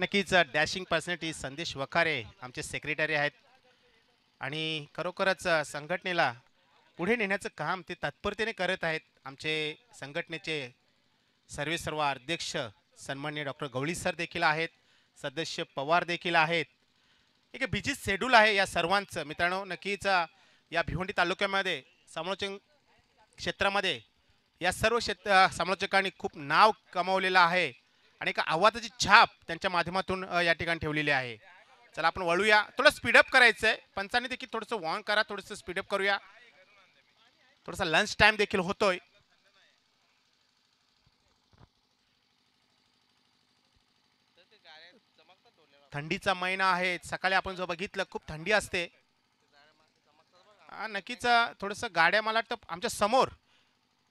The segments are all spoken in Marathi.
नक्कीच डॅशिंग पर्सनॅलिटी संदेश वखारे आमचे सेक्रेटरी आहेत आणि खरोखरच संघटनेला पुढे नेण्याचं काम ते तत्परतेने करत आहेत आमचे संघटनेचे सर्वे सर्व अध्यक्ष सन्मान्य डॉक्टर गवळी सर देखील आहेत सदस्य पवार देखील आहेत एक बिझी शेड्यूल आहे या सर्वांचं मित्रांनो नक्कीच या भिवंडी तालुक्यामध्ये समालोचन क्षेत्रामध्ये या सर्व क्षेत्र समालोचकांनी खूप नाव कमावलेलं आहे आणि एक आवाजाची छाप त्यांच्या माध्यमातून या ठिकाणी ठेवलेली आहे चला आपण वळूया थोडं स्पीडअप करायचंय आहे पंचांनी देखील थोडस वॉन करा थोडस स्पीडअप करूया थोडासा लंच टाइम देखील होतोय थंडीचा महिना आहे सकाळी आपण जो बघितलं खूप थंडी असते नक्कीच थोडस गाड्या मला वाटतं आमच्या समोर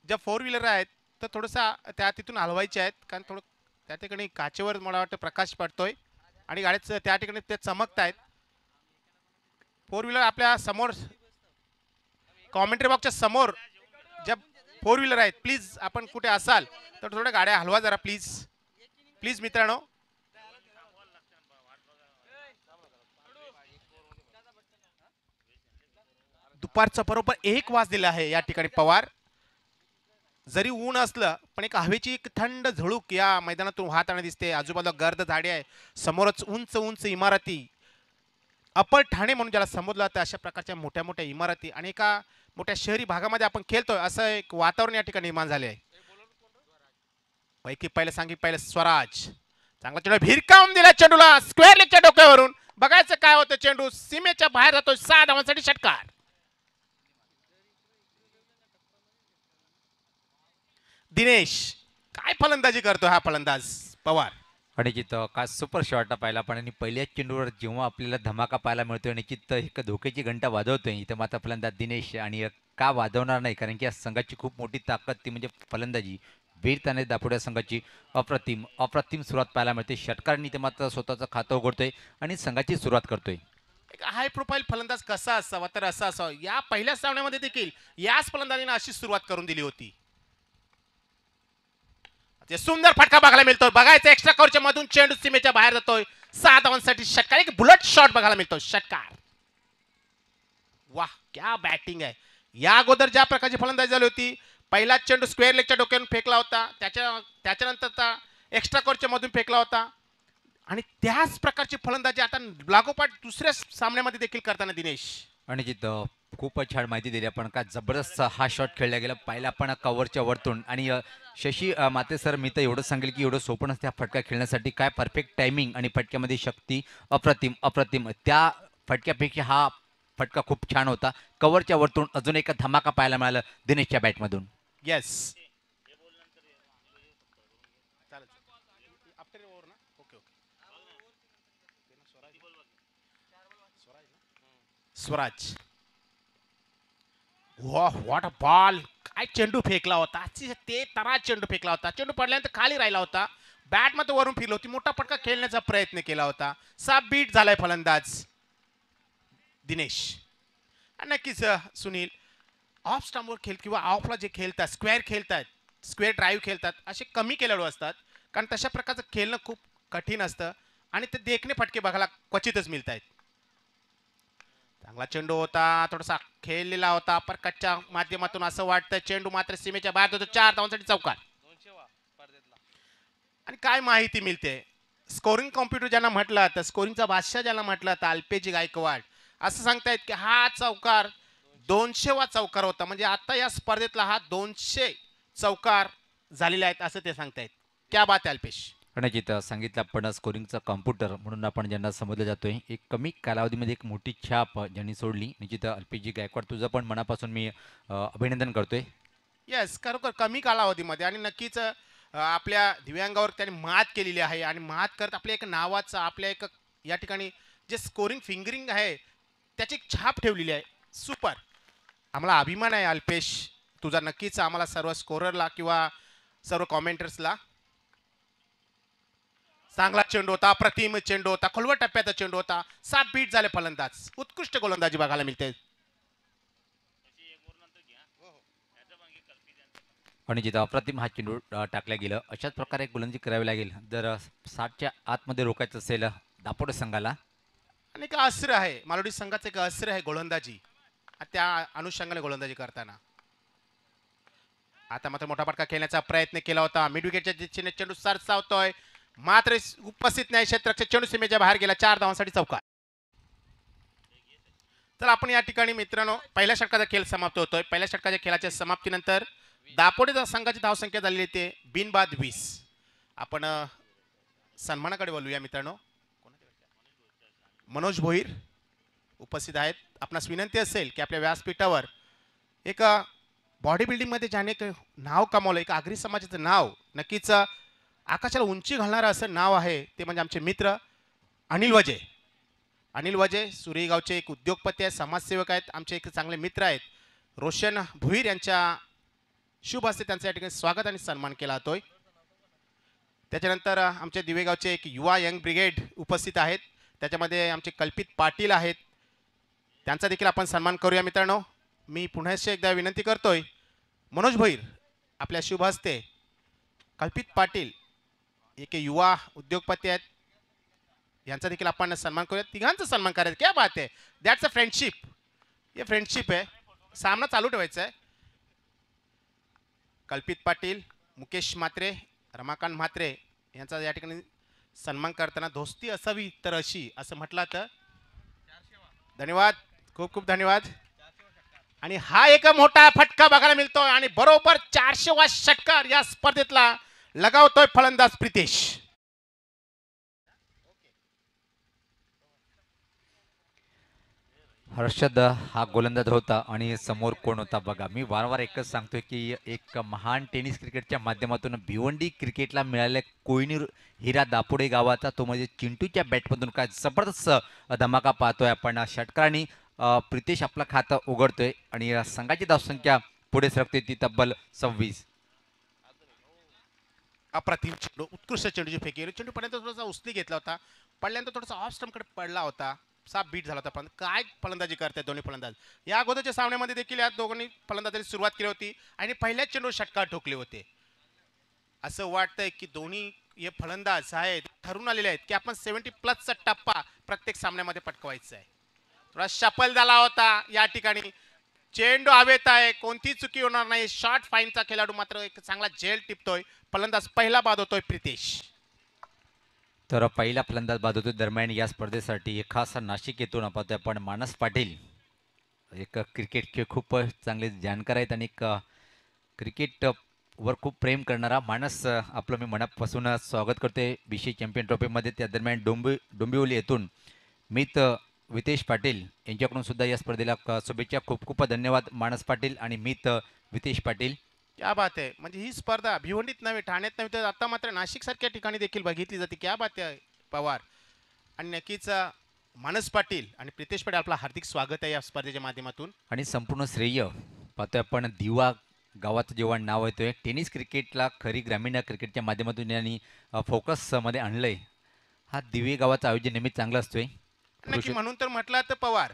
ज्या फोर व्हीलर आहेत तर थोडस त्या तिथून हलवायच्या आहेत कारण थोडं त्या ठिकाणी काचेवर मला वाटतं प्रकाश पडतोय आणि गाड्या त्या ठिकाणी ते चमकत आहेत फोर व्हीलर आपल्या समोर कॉमेंट्री बॉक्सच्या समोर ज्या फोर व्हीलर आहेत प्लीज आपण कुठे असाल तर थोड्या गाड्या हलवा जरा प्लीज प्लीज मित्रांनो दुपारचा बरोबर एक वाज दिला आहे या ठिकाणी पवार जरी ऊन असलं पण एक हवेची एक थंड झळूक या मैदानातून वाहताना दिसते आजूबाजूला गर्द झाडे आहे समोरच उंच उंच इमारती अपर ठाणे म्हणून ज्याला संबोधलं जातं अशा प्रकारच्या मोठ्या मोठ्या इमारती आणि एका मोठ्या शहरी भागामध्ये आपण खेळतोय असं एक वातावरण या ठिकाणी निर्माण झाले आहे पैकी पहिलं सांगी पहिलं स्वराज चांगला चेंडू भिरकावून दिला चेंडूला स्क्वेअर डोक्यावरून बघायचं काय होतं चेंडू सीमेच्या बाहेर जातो सहा धावांसाठी षटकार दिनेश काय फलंदाजी करतो हा फलंदाज पवार निश्चित का सुपर शॉट पाहिला पण आणि पहिल्याच चेंडूवर जेव्हा आपल्याला धमाका पाहायला मिळतोय निश्चित एक धोक्याची घंटा वाजवतोय इथं मात्र फलंदाज दिनेश आणि का वाजवणार नाही कारण की या संघाची खूप मोठी ताकद ती म्हणजे फलंदाजी ताने दापोड्या संघाची अप्रतिम अप्रतिम सुरुवात पाहायला मिळते षटकारांनी ते मात्र स्वतःचं खातं उघडतोय आणि संघाची सुरुवात करतोय हाय प्रोफाईल फलंदाज कसा असावा तर असा असावा या पहिल्याच सामन्यामध्ये देखील याच फलंदाजीने अशी सुरुवात करून दिली होती ते सुंदर फटका बघायला मिळतो बघायचं एक्स्ट्रा कवरच्या मधून चेंडू सीमेच्या बाहेर जातोय सात धावांसाठी षटकार एक बुलेट शॉट बघायला मिळतो षटकार वाह क्या बॅटिंग आहे या अगोदर ज्या प्रकारची फलंदाजी झाली होती पहिला चेंडू स्क्वेअर लेगच्या डोक्यातून फेकला होता त्याच्या त्याच्यानंतर एक्स्ट्रा कवरच्या मधून फेकला होता आणि त्याच प्रकारची फलंदाजी आता लागोपाठ दुसऱ्या सामन्यामध्ये देखील करताना दिनेश आणि खूपच छान माहिती दिली आपण का जबरदस्त हा शॉट खेळला गेला पहिला आपण कव्हरच्या वरतून आणि शशी माते सर मी तर एवढं सांगेल की एवढं सोपं नसते हा फटका खेळण्यासाठी काय परफेक्ट टायमिंग आणि फटक्यामध्ये शक्ती अप्रतिम अप्रतिम त्या फटक्यापैकी हा फटका खूप छान होता कव्हरच्या वरतून अजून एक धमाका पाहायला मिळाला दिनेशच्या बॅटमधून येस स्वराज वा व्हॉट बॉल काय चेंडू फेकला होता ते तरा चेंडू फेकला होता चेंडू पडल्यानंतर खाली राहिला होता बॅट मात्र वरून फिरलो होती मोठा पटका खेळण्याचा प्रयत्न केला होता सा बीट झालाय फलंदाज दिनेश नक्कीच सुनील ऑफ स्टॉमवर खेळ किंवा ऑफला जे खेळतात स्क्वेअर खेळतात स्क्वेअर ड्राईव्ह खेळतात असे कमी खेळाडू असतात कारण तशा प्रकारचं खेळणं खूप कठीण असतं आणि ते देखणे फटके बघायला क्वचितच मिळत आहेत चांगला चेंडू होता थोडासा खेळलेला होता पर कच्च्या माध्यमातून असं वाटतं चेंडू मात्र सीमेच्या बाहेर होतो चार धावांसाठी चौकार आणि काय माहिती मिळते स्कोरिंग कॉम्प्युटर ज्यांना म्हटलं तर स्कोरिंगचा बादशाह ज्यांना म्हटलं तर अल्पेजी गायकवाड असं सांगतायत की हा चौकार दोनशे वा चौकार होता म्हणजे आता या स्पर्धेतला हा दोनशे चौकार झालेला आहेत असं ते सांगतायत क्या बात आहे अल्पेश जिथं सांगितलं आपण स्कोरिंगचा कॉम्प्युटर म्हणून आपण ज्यांना समजलं जातोय एक कमी कालावधीमध्ये एक मोठी छाप ज्यांनी सोडली निश्चित अल्पेशजी गायकवाड तुझं पण मनापासून मी अभिनंदन करतोय येस खरोखर कमी कालावधीमध्ये आणि नक्कीच आपल्या दिव्यांगावर त्यांनी मात केलेली आहे आणि मात करत आपल्या एक नावाचा आपल्या एक या ठिकाणी जे स्कोरिंग फिंगरिंग आहे त्याची एक छाप ठेवलेली आहे सुपर आम्हाला अभिमान आहे अल्पेश तुझा नक्कीच आम्हाला सर्व स्कोररला किंवा सर्व कॉमेंटर्सला चांगला चेंडू होता प्रतिम चेंडू होता खोलवर टप्प्याचा चेंडू होता सात बीट झाले फलंदाज उत्कृष्ट गोलंदाजी बघायला मिळते आणि जिथं अप्रतिम हा चेंडू टाकला गेला अशाच प्रकारे गोलंदाजी करावी लागेल जर साठच्या आतमध्ये रोखायचं असेल दापोड संघाला आणि एक अस्त्र आहे मालोडी संघाचं एक अस्र आहे गोलंदाजी त्या अनुषंगाने गोलंदाजी करताना आता मात्र मोठा फटका खेळण्याचा प्रयत्न केला होता मिड विकेटच्या दिशेने चेंडू सरसावतोय मात्र उपस्थित नाही क्षेत्ररक्षक चेंडू सीमेच्या बाहेर गेला चार धावांसाठी चौका तर आपण या ठिकाणी मित्रांनो पहिल्या षटकाचा खेळ समाप्त होतोय पहिल्या षटकाच्या खेळाच्या समाप्तीनंतर दापोडे संघाची धावसंख्या झालेली ते बिनबाद वीस आपण सन्मानाकडे बोलूया मित्रांनो मनोज भोईर उपस्थित आहेत आपणास विनंती असेल की आपल्या व्यासपीठावर एक बॉडी बिल्डिंगमध्ये ज्याने नाव कमावलं एक आगरी समाजाचं नाव नक्कीच आकाशाला उंची घालणारं असं नाव आहे ते म्हणजे आमचे मित्र अनिल वजे अनिल वजे सुरेगावचे एक उद्योगपती आहेत समाजसेवक आहेत आमचे एक चांगले मित्र आहेत रोशन भुईर यांच्या शुभ हस्ते त्यांचं या ठिकाणी स्वागत आणि सन्मान केला जातोय त्याच्यानंतर आमच्या दिवेगावचे एक युवा यंग ब्रिगेड उपस्थित आहेत त्याच्यामध्ये आमचे कल्पित पाटील आहेत त्यांचा देखील आपण सन्मान करूया मित्रांनो मी पुण्याशी एकदा विनंती करतोय मनोज भोईर आपल्या शुभ हस्ते कल्पित पाटील एक युवा उद्योगपती आहेत यांचा देखील आपण सन्मान करूया तिघांचा सन्मान करायचा क्या बात आहे दॅट्स अ फ्रेंडशिप हे फ्रेंडशिप आहे सामना चालू ठेवायचा आहे कल्पित पाटील मुकेश म्हात्रे रमाकांत म्हात्रे यांचा या ठिकाणी सन्मान करताना दोस्ती असावी तर अशी असं म्हटलं तर धन्यवाद खूप खूप धन्यवाद आणि हा एक मोठा फटका बघायला मिळतो आणि बरोबर चारशे वा षटकार या स्पर्धेतला लगावतोय फलंदाज प्रितेश हर्षद हा गोलंदाज होता आणि समोर कोण होता बघा मी वारंवार एकच सांगतोय की एक महान टेनिस क्रिकेटच्या माध्यमातून भिवंडी क्रिकेटला मिळालेला कोयनीर हिरा दापोडे गावाचा तो म्हणजे चिंटूच्या बॅटमधून काय जबरदस्त धमाका पाहतोय आपण षटकारांनी प्रितेश आपलं खातं उघडतोय आणि संघाची धावसंख्या पुढे सरकते ती तब्बल सव्वीस अप्रतिम चेंडू उत्कृष्ट चेंडूची फेकी गेली चेंडू पर्यंत थोडासा उसली घेतला होता पडल्यानंतर थोडासा ऑफ कडे पडला होता साफ बीट झाला होता पण काय फलंदाजी करतात दोन्ही फलंदाज या अगोदरच्या सामन्यामध्ये देखील या दोघांनी फलंदाजांनी सुरुवात केली होती आणि पहिल्याच चेंडू षटकार ठोकले होते असं वाटतंय की दोन्ही हे फलंदाज आहेत ठरून आलेले आहेत की आपण सेव्हन्टी प्लसचा टप्पा प्रत्येक सामन्यामध्ये पटकवायचा आहे थोडा शपल झाला होता या ठिकाणी चेंडू हवेत आहे कोणती चुकी होणार नाही शॉर्ट फाईनचा खेळाडू मात्र एक चांगला जेल टिपतोय फलंदाज पहिला बाद होतोय प्रितेश तर पहिला फलंदाज बाद होतोय दरम्यान या स्पर्धेसाठी एक खास नाशिक येथून आपण पण मानस पाटील एक क्रिकेट खेळ खूप चांगले जाणकार आहेत आणि क्रिकेट वर खूप प्रेम करणारा मानस आपलं मी मनापासून स्वागत करतोय विशेष चॅम्पियन ट्रॉफी मध्ये त्या दरम्यान डोंबी डोंबिवली येथून मित वितेश पाटील यांच्याकडून सुद्धा या स्पर्धेला शुभेच्छा खूप खूप धन्यवाद मानस पाटील आणि मीत वितेश पाटील क्या बात आहे म्हणजे ही स्पर्धा भिवंडीत नव्हे ठाण्यात नव्हे तर आता मात्र नाशिक सारख्या ठिकाणी देखील बघितली जाते क्या बात आहे पवार आणि नक्कीच मानस पाटील आणि प्रितेश पाटील आपला हार्दिक स्वागत आहे या स्पर्धेच्या माध्यमातून आणि संपूर्ण श्रेय पाहतोय आपण दिवा गावाचं जेव्हा नाव येतोय टेनिस क्रिकेटला खरी ग्रामीण क्रिकेटच्या माध्यमातून यांनी फोकसमध्ये मध्ये आहे हा दिवे गावाचं आयोजन नेहमी चांगला असतोय नक्की म्हणून तर म्हटलं तर पवार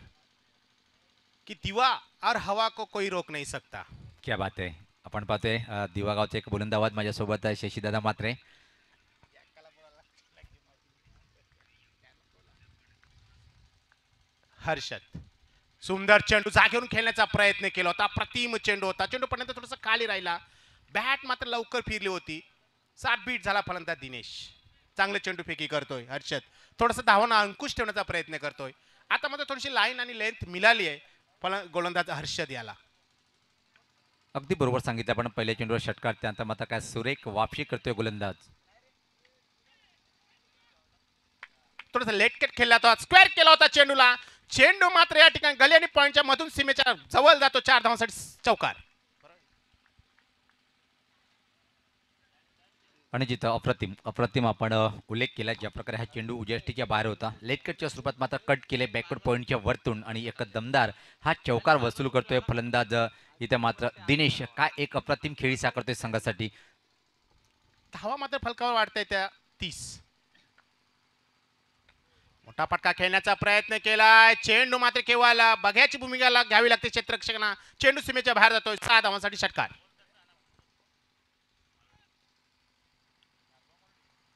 की दिवा आर हवा को कोई रोक नाही सकता क्या बात आहे आपण पाहतोय दिवा गावचे एक बुलंदाबाद माझ्यासोबत आहे शशीदादा मात्रे हर्षद सुंदर चेंडू जागेवरून खेळण्याचा प्रयत्न केला होता प्रतिम चेंडू होता चेंडू पर्यंत थोडासा खाली राहिला बॅट मात्र लवकर फिरली होती सात बीट झाला फलंदा दिनेश चांगले चेंडू फेकी करतोय हर्षद थोडस धावांना अंकुश ठेवण्याचा प्रयत्न करतोय आता मात्र थोडीशी लाईन आणि लेंथ मिळाली आहे गोलंदाज हर्षद याला अगदी बरोबर सांगितलं आपण पहिल्या चेंडूवर षटकार त्यानंतर मात्र काय सुरेख वापशी करतोय गोलंदाज थोडस लेटकेट खेळला होता स्क्वेअर केला होता चेंडूला चेंडू मात्र या ठिकाणी गली आणि पॉईंटच्या मधून सीमेच्या जवळ जातो चार धावांसाठी चौकार आणि जिथं अप्रतिम अप्रतिम आपण उल्लेख केला ज्या प्रकारे हा चेंडू उजेष्टीच्या बाहेर होता लेटकटच्या स्वरूपात मात्र कट केले बॅकवर्ड पॉईंटच्या वरतून आणि एक दमदार हा चौकार वसूल करतोय फलंदाज इथे मात्र दिनेश काय एक अप्रतिम खेळी साकारतोय संघासाठी धावा मात्र फलकावर वाढतंय त्या तीस मोठा फटका खेळण्याचा प्रयत्न केलाय चेंडू मात्र केव्हाला बघ्याची भूमिका घ्यावी लागते क्षेत्ररक्षकांना चेंडू सीमेच्या बाहेर जातोय सहा धावांसाठी षटकार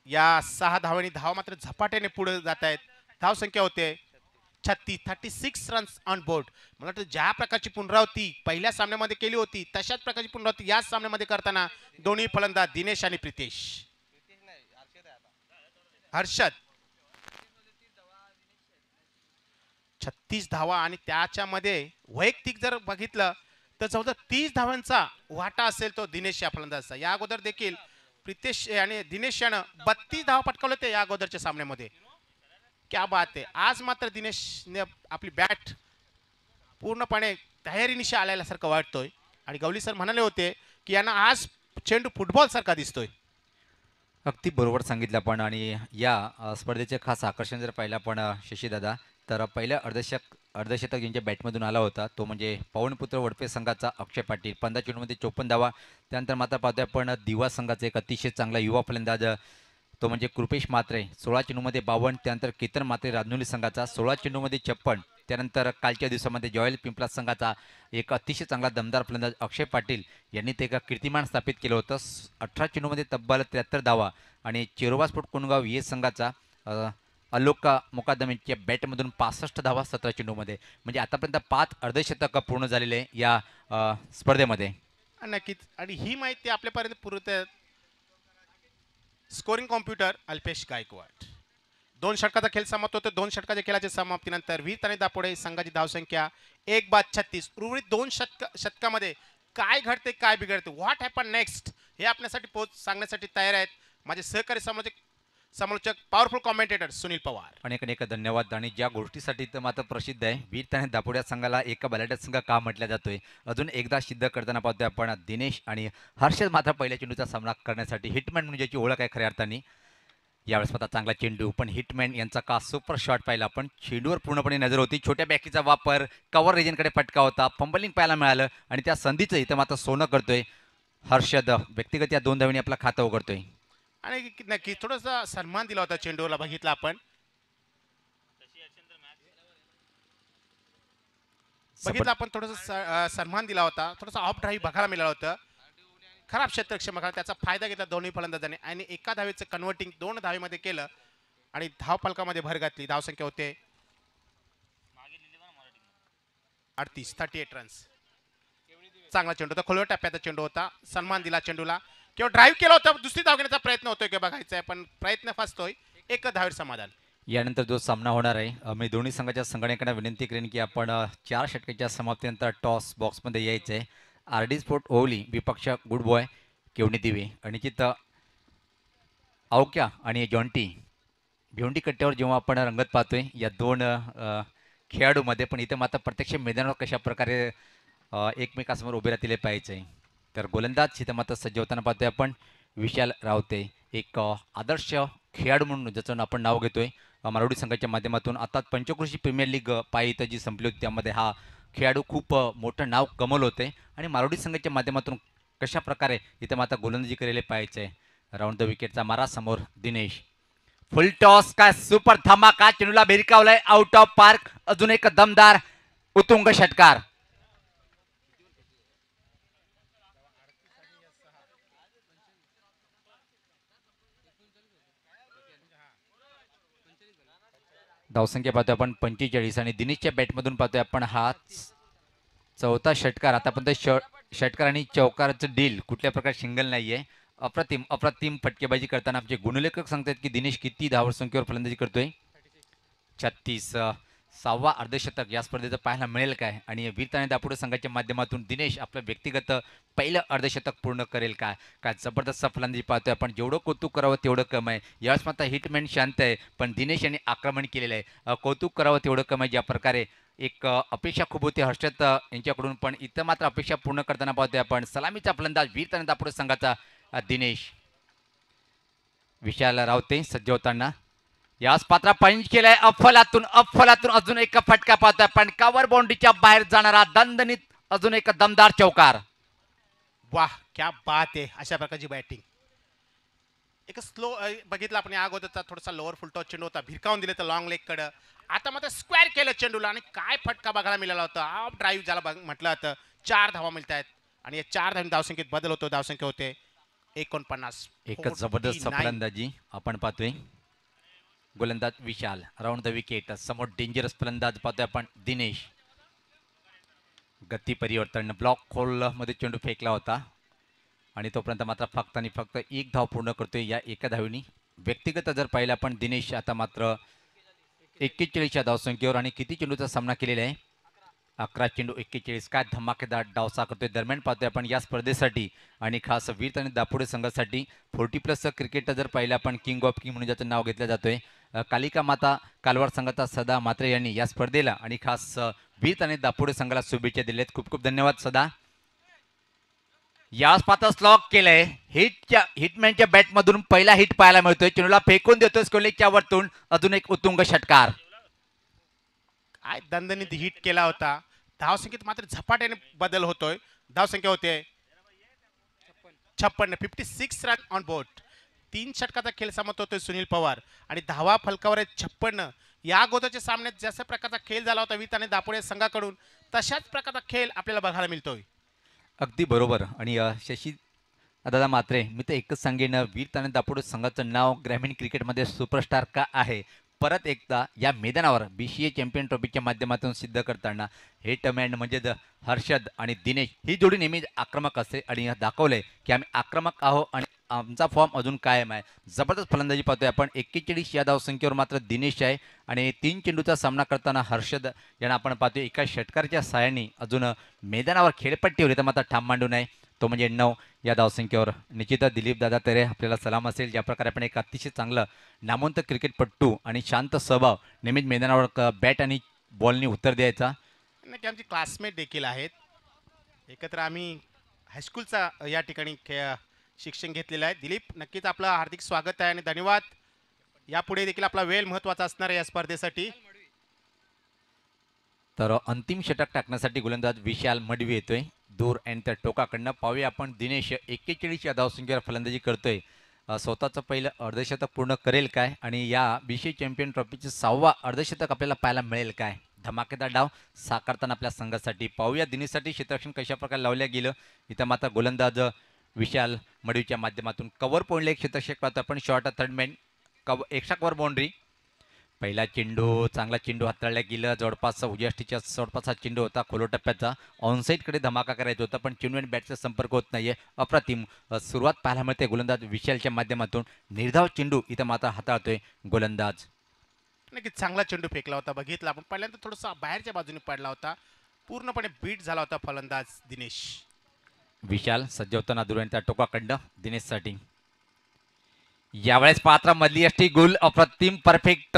या सहा धावांनी धाव मात्र झपाट्याने पुढे जात आहेत धाव संख्या होते छत्तीस thirty six runs on board मला वाटतं ज्या प्रकारची पुनरावृत्ती पहिल्या सामन्यामध्ये केली होती तशाच प्रकारची पुनरावृत्ती या सामन्यामध्ये करताना दोन्ही फलंदाज दिनेश आणि प्रितेश हर्षद छत्तीस धावा आणि त्याच्यामध्ये वैयक्तिक जर बघितलं तर चौदा तीस धावांचा वाटा असेल तो दिनेश या फलंदाजचा या अगोदर देखील प्रितेश आणि दिनेश यानं बत्तीस धाव पटकावले होते या अगोदरच्या सामन्यामध्ये क्या बात आहे आज मात्र दिनेशने आपली बॅट पूर्णपणे तयारीनिशी आल्यासारखं वाटतोय आणि गवली सर म्हणाले होते की यांना आज चेंडू फुटबॉल सारखा दिसतोय अगदी बरोबर सांगितलं आपण आणि या स्पर्धेचे खास आकर्षण जर पाहिलं आपण दादा तर पहिल्या अर्धशक अर्धशतक ज्यांच्या बॅटमधून आला होता तो म्हणजे पवनपुत्र वडपे संघाचा अक्षय पाटील पंधरा चेंडूमध्ये चोपन्न धावा त्यानंतर मात्र पाहतोय आपण दिवा संघाचा एक अतिशय चांगला युवा फलंदाज तो म्हणजे कृपेश मात्रे सोळा चेंडूमध्ये बावन्न त्यानंतर केतन मात्रे राजनोली संघाचा सोळा चेंडूमध्ये छप्पन त्यानंतर कालच्या दिवसामध्ये जॉयल पिंपला संघाचा एक अतिशय चांगला दमदार फलंदाज अक्षय पाटील यांनी ते एका कीर्तिमान स्थापित केलं होतं अठरा चेंडूमध्ये तब्बल त्र्याहत्तर धावा आणि चेरोबा स्पोर्ट कोणगाव ये संघाचा अलोक मुकादमीच्या बॅटमधून पासष्ट धावा सतरा चेंडूमध्ये म्हणजे आतापर्यंत पाच शतक पूर्ण झालेले या स्पर्धेमध्ये स्पर्धेमध्ये नक्कीच आणि ही माहिती आपल्यापर्यंत पुरवत स्कोरिंग कॉम्प्युटर अल्पेश गायकवाड दोन षटकाचा खेळ समाप्त होतो दोन षटकाच्या खेळाच्या समाप्तीनंतर वीर आणि दापोडे संघाची धावसंख्या एक बाद छत्तीस उर्वरित दोन षटक शतकामध्ये काय घडते काय बिघडते व्हॉट हॅपन नेक्स्ट हे आपल्यासाठी पोच सांगण्यासाठी तयार आहेत माझे सहकारी समाजिक समालोचक पॉवरफुल कॉमेंटेटर सुनील पवार अनेक अनेक धन्यवाद आणि ज्या गोष्टीसाठी तर मात्र प्रसिद्ध आहे वीर आणि दापोड्या संघाला एका बलाट्या संघ का म्हटल्या जातोय अजून एकदा सिद्ध करताना पाहतोय आपण दिनेश आणि हर्षद मात्र पहिल्या चेंडूचा सामना करण्यासाठी हिटमॅन म्हणजे ज्याची ओळख आहे खऱ्या अर्थाने यावेळेस मात्र चांगला चेंडू पण हिटमॅन यांचा का सुपर शॉट पाहिला आपण चेंडूवर पूर्णपणे नजर होती छोट्या बॅकीचा वापर कवर रेजनकडे पटका होता फंबलिंग पाहायला मिळालं आणि त्या संधीचं इथं मात्र सोनं करतोय हर्षद व्यक्तिगत या दोन धावणी आपला खातं उघडतोय आणि नक्की थोडासा सन्मान दिला होता चेंडूला बघितला आपण बघितला आपण थोडासा सन्मान दिला होता थोडासा ऑफ ड्राईव्ह बघायला मिळालं होता खराब बघा त्याचा फायदा घेतला दोन्ही फलंदाजाने आणि एका धावेचं कन्व्हर्टिंग दोन धावेमध्ये केलं आणि धाव फलकामध्ये भर घातली संख्या होते अडतीस थर्टी एट रन्स चांगला चेंडू होता खोलवर टप्प्याचा चेंडू होता सन्मान दिला चेंडूला किंवा ड्राईव्ह केला होता दुसरी धाव घेण्याचा प्रयत्न होतोय किंवा बघायचा आहे पण प्रयत्न फसतोय एक धावेर समाधान यानंतर जो सामना होणार आहे मी दोन्ही संघाच्या संघटनेकडे विनंती करेन की आपण चार षटकाच्या समाप्तीनंतर टॉस बॉक्समध्ये यायचं आहे आर डी स्पोर्ट ओवली विपक्ष गुड बॉय केवणी दिवे अनिचित अवक्या आणि जॉन्टी भिवंडी कट्ट्यावर जेव्हा आपण रंगत पाहतोय या दोन खेळाडूमध्ये पण इथे मात्र प्रत्यक्ष मैदानावर कशा प्रकारे एकमेकासमोर उभे राहतील पाहिजे तर गोलंदाज सज्ज सज्जवताना पाहतोय आपण विशाल रावते एक आदर्श खेळाडू म्हणून ज्याचं आपण नाव घेतोय मराठी संघाच्या माध्यमातून आता पंचकृषी प्रीमियर लीग पाय इथं जी संपली होती त्यामध्ये हा खेळाडू खूप मोठं नाव कमल होते आणि मराठी संघाच्या माध्यमातून कशा प्रकारे इथे माता गोलंदाजी करायला पाहिजे राऊंड द विकेटचा मारा समोर दिनेश फुल टॉस काय सुपर धमाका चेंडूला भेरिकावलाय आउट ऑफ पार्क अजून एक दमदार उतुंग षटकार धावसंख्या पाहतोय आपण पंचेचाळीस आणि दिनेशच्या बॅटमधून पाहतोय आपण हा चौथा षटकार आतापर्यंत षटकार आणि चौकारचं डील कुठल्या प्रकार शिंगल नाही अप्रतिम अप्रतिम फटकेबाजी करताना आमचे गुणलेखक सांगतात की दिनेश किती धावसंख्येवर फलंदाजी करतोय छत्तीस सहावा अर्धशतक या स्पर्धेचं पाहायला मिळेल काय आणि वीर दापुडे संघाच्या माध्यमातून दिनेश आपलं व्यक्तिगत पहिलं अर्धशतक पूर्ण करेल काय काय जबरदस्त फलंदाजी पाहतोय आपण जेवढं कौतुक करावं तेवढं कम आहे यावेळेस मात्र हिटमॅन शांत आहे पण दिनेश यांनी आक्रमण केलेलं आहे कौतुक करावं तेवढं कम आहे ज्या प्रकारे एक अपेक्षा खूप होती हर्षद यांच्याकडून पण इथं मात्र अपेक्षा पूर्ण करताना पाहतोय आपण सलामीचा फलंदाज वीर दापुडे संघाचा दिनेश विशाल रावते सज्ज होताना याच पात्रा पंच केलाय अफलातून अफलातून अजून एक फटका पाहतोय पण कवर बाउंड्रीच्या बाहेर जाणारा दंदनीत अजून एक दमदार चौकार वाह क्या बात आहे अशा प्रकारची बॅटिंग एक स्लो बघितलं आपण आग अगोदरचा थोडासा लोअर फुलटॉच चेंडू होता भिरकावून दिले तर लॉंग लेग कडे आता मात्र स्क्वेअर केलं चेंडूला आणि काय फटका बघायला मिळाला होता ऑफ ड्राईव्ह झाला म्हटलं होतं चार धावा मिळत आहेत आणि या चार धाव धावसंख्येत बदल होतो धावसंख्या होते एकोणपन्नास एक जबरदस्त फलंदाजी आपण पाहतोय गोलंदाज विशाल राऊंड द विकेट समोर डेंजरस फलंदाज पाहतोय आपण दिनेश गती परिवर्तन ब्लॉक मध्ये चेंडू फेकला होता आणि तोपर्यंत मात्र फक्त आणि फक्त एक धाव पूर्ण करतोय या एका धावीनी व्यक्तिगत जर पाहिलं आपण दिनेश आता मात्र एक्केचाळीसच्या धावसंख्येवर आणि किती चेंडूचा सामना केलेला आहे अकरा चेंडू एक्केचाळीस काय धमाकेदार डावसा करतोय दरम्यान पाहतोय आपण या स्पर्धेसाठी आणि खास वीर आणि दापुडे संघासाठी फोर्टी प्लस क्रिकेट जर पाहिलं आपण किंग ऑफ किंग म्हणून ज्याचं नाव घेतलं जातोय कालिका माता कालवार संघाचा सदा मात्रे यांनी या स्पर्धेला आणि खास बीत आणि दापोडे संघाला शुभेच्छा दिल्या खूप खूप धन्यवाद सदा यास पात्र स्लॉक केलंय हिटच्या हिटमॅनच्या बॅटमधून पहिला हिट पाहायला मिळतोय चेंडूला फेकून देतोय स्कोलिकच्या वरतून अजून एक उत्तुंग षटकार काय दंदनीत हिट केला होता धावसंख्येत मात्र झपाट्याने बदल होतोय धावसंख्या होते छप्पन्न fifty six run on board तीन षटकाचा खेळ समाप्त होतोय सुनील पवार आणि धावा फलकावर आहे छप्पन्न या गोदाच्या सामन्यात जशा प्रकारचा खेळ झाला होता वित आणि दापोळे संघाकडून तशाच प्रकारचा खेळ आपल्याला बघायला मिळतोय अगदी बरोबर आणि शशी दादा मात्रे मी तर एकच सांगेन वीर आणि दापोडे संघाचं नाव ग्रामीण क्रिकेटमध्ये सुपरस्टार का आहे परत एकदा या मैदानावर बी सी ए चॅम्पियन ट्रॉफीच्या माध्यमातून सिद्ध करताना हे टमॅन म्हणजे हर्षद आणि दिनेश ही जोडी नेहमी आक्रमक असते आणि दाखवले की आम्ही आक्रमक आहो आणि आमचा फॉर्म अजून कायम आहे जबरदस्त फलंदाजी पाहतोय आपण एक्केचाळीस या धावसंख्येवर मात्र दिनेश आहे आणि तीन चेंडूचा सामना करताना हर्षद यांना आपण पाहतोय एका षटकारच्या सायाने अजून मैदानावर खेळपट्टी मात्र ठाम मांडून आहे तो म्हणजे नऊ या धावसंख्येवर निश्चितच दिलीप दादा तरे आपल्याला सलाम असेल ज्या प्रकारे आपण एक अतिशय चांगलं नामवंत क्रिकेटपट्टू आणि शांत स्वभाव नेहमीच मैदानावर बॅट आणि बॉलनी उत्तर द्यायचा नाही आमचे क्लासमेट देखील आहेत एकत्र आम्ही हायस्कूलचा या ठिकाणी खेळ शिक्षण घेतलेलं आहे दिलीप नक्कीच आपलं हार्दिक स्वागत आहे आणि धन्यवाद यापुढे देखील आपला वेळ महत्वाचा असणार आहे या स्पर्धेसाठी तर अंतिम षटक टाकण्यासाठी गोलंदाज विशाल मडवी येतोय दूर अँड त्या टोकाकडनं पाहूया आपण दिनेश एक्केचाळीस या धावसंख्येवर फलंदाजी करतोय स्वतःचं पहिलं अर्धशतक पूर्ण करेल काय आणि या विशेष चॅम्पियन ट्रॉफीचे सहावा अर्धशतक आपल्याला पाहायला मिळेल काय धमाकेदार डाव साकारताना आपल्या संघासाठी पाहूया दिनेशसाठी क्षेत्ररक्षण कशा प्रकारे लावल्या गेलं इथं मात्र गोलंदाज विशाल मडवीच्या माध्यमातून कवर पोळले क्षेत्रक्षेक पाहतो आपण short third man cover extra cover boundary पहिला चेंडू चांगला चेंडू हाताळला गेलं जवळपास उजाष्टीच्या जवळपास हा चेंडू होता खोलो टप्प्याचा ऑनसाईडकडे धमाका करायचा होता पण चेंडू आणि बॅटचा संपर्क होत नाही आहे अप्रतिम सुरुवात पाहायला मिळते गोलंदाज विशालच्या माध्यमातून निर्धाव चेंडू इथं मात्र हाताळतोय गोलंदाज नक्की चांगला चेंडू फेकला होता बघितला आपण पहिल्यांदा थोडासा बाहेरच्या बाजूने पडला होता पूर्णपणे बीट झाला होता फलंदाज दिनेश विशाल सज्जवताना दुरंता टोकाखंड दिनेश साठी यावेळेस पात्र मधली यष्टी गुल अप्रतिम परफेक्ट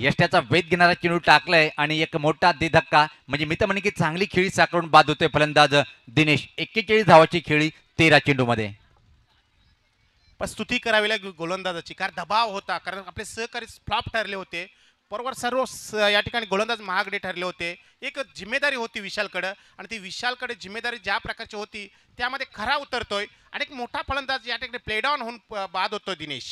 यष्ट्याचा वेद घेणारा चिनू टाकलाय आणि एक मोठा दे धक्का म्हणजे मी की चांगली खेळी साकरून बाद होते फलंदाज दिनेश एक्केचाळीस धावाची खेळी तेरा मध्ये पण स्तुती करावी लागेल गोलंदाजाची कारण दबाव होता कारण आपले सहकारी फ्लॉप ठरले होते बरोबर सर्व या ठिकाणी गोलंदाज महागडे ठरले होते एक जिम्मेदारी होती विशालकडं आणि ती विशालकडे जिम्मेदारी ज्या प्रकारची होती त्यामध्ये खरा उतरतोय आणि एक मोठा फलंदाज या ठिकाणी प्लेडाऊन होऊन बाद होतोय दिनेश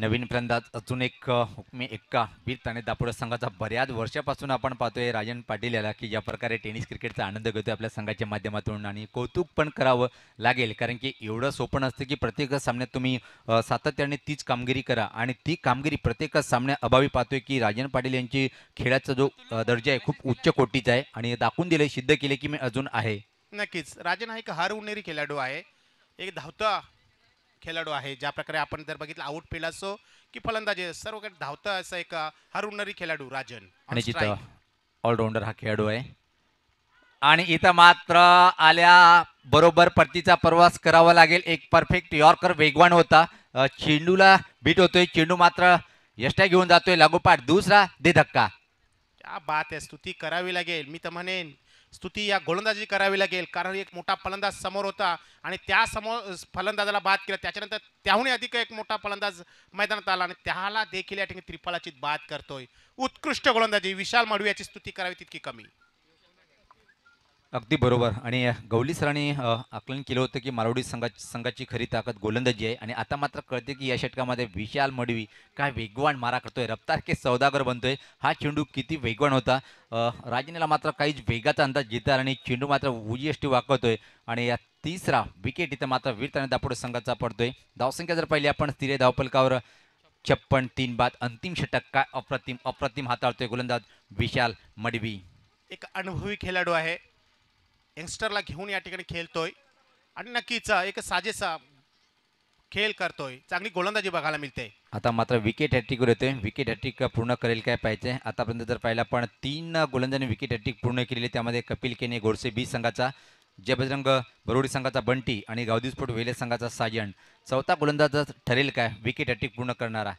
नवीन फलंदाज अजून एक हुकमी एक्का वीर ताणे संघाचा बऱ्याच वर्षापासून आपण पाहतोय राजन पाटील याला की ज्या प्रकारे टेनिस क्रिकेटचा आनंद घेतोय आपल्या संघाच्या माध्यमातून आणि कौतुक पण करावं लागेल कारण की एवढं सोपं असतं की प्रत्येक सामन्यात तुम्ही सातत्याने तीच कामगिरी करा आणि ती कामगिरी प्रत्येक सामन्या अभावी पाहतोय की राजन पाटील यांची खेळाचा जो दर्जा आहे खूप उच्च कोटीचा आहे आणि दाखवून दिले सिद्ध केले की मी अजून आहे नक्कीच राजन हा एक हार उन्हेरी खेळाडू आहे एक धावता खेळाडू आहे ज्या प्रकारे आपण जर बघितलं आउट फिल्ड असो की फलंदाजी सर्व काही धावतं असं एक हरुणारी खेळाडू राजन आणि जिथं ऑलराऊंडर हा खेळाडू आहे आणि इथं मात्र आल्या बरोबर परतीचा प्रवास करावा लागेल एक परफेक्ट यॉर्कर वेगवान होता चेंडूला बीट होतोय चेंडू मात्र यष्टा घेऊन जातोय लागोपाठ दुसरा दे धक्का बात आहे स्तुती करावी लागेल मी तर म्हणेन स्तुती या गोलंदाजी करावी लागेल कारण एक मोठा फलंदाज समोर होता आणि त्या समोर फलंदाजाला बाद केला त्याच्यानंतर त्याहून अधिक एक मोठा फलंदाज मैदानात आला आणि त्याला देखील या ठिकाणी त्रिफळाची बाद करतोय उत्कृष्ट गोलंदाजी विशाल मडवी याची स्तुती करावी तितकी कमी अगदी बरोबर आणि गवली सरांनी आकलन केलं होतं की मारवाडी संघा संघाची खरी ताकद गोलंदाजी आहे आणि आता मात्र कळते की या षटकामध्ये विशाल मडवी काय वेगवान मारा करतोय रफ्तार के सौदागर बनतोय हा चेंडू किती वेगवान होता राजनेला मात्र काहीच वेगाचा अंदाज घेता आणि चेंडू मात्र उजीएसटी वाकवतोय आणि या तिसरा विकेट इथं मात्र वीर आणि दापोड संघाचा पडतोय धावसंख्या जर पाहिली आपण स्थिर धावपलकावर छप्पन तीन बाद अंतिम षटक काय अप्रतिम अप्रतिम हाताळतोय गोलंदाज विशाल मडवी एक अनुभवी खेळाडू आहे यंगस्टरला घेऊन या ठिकाणी खेळतोय आणि नक्कीच एक साजेसा खेळ करतोय चांगली गोलंदाजी बघायला मिळते आता मात्र विकेट हॅट्रिकवर येतोय विकेट हॅट्रिक पूर्ण करेल काय पाहिजे आतापर्यंत जर पाहिला पण तीन गोलंदाजांनी विकेट हॅट्रिक पूर्ण केलेली त्यामध्ये कपिल केने गोडसे बी संघाचा जय बजरंग बरोडी संघाचा बंटी आणि गावदीस्फोट वेले संघाचा साजन चौथा गोलंदाज ठरेल काय विकेट हॅट्रिक पूर्ण करणारा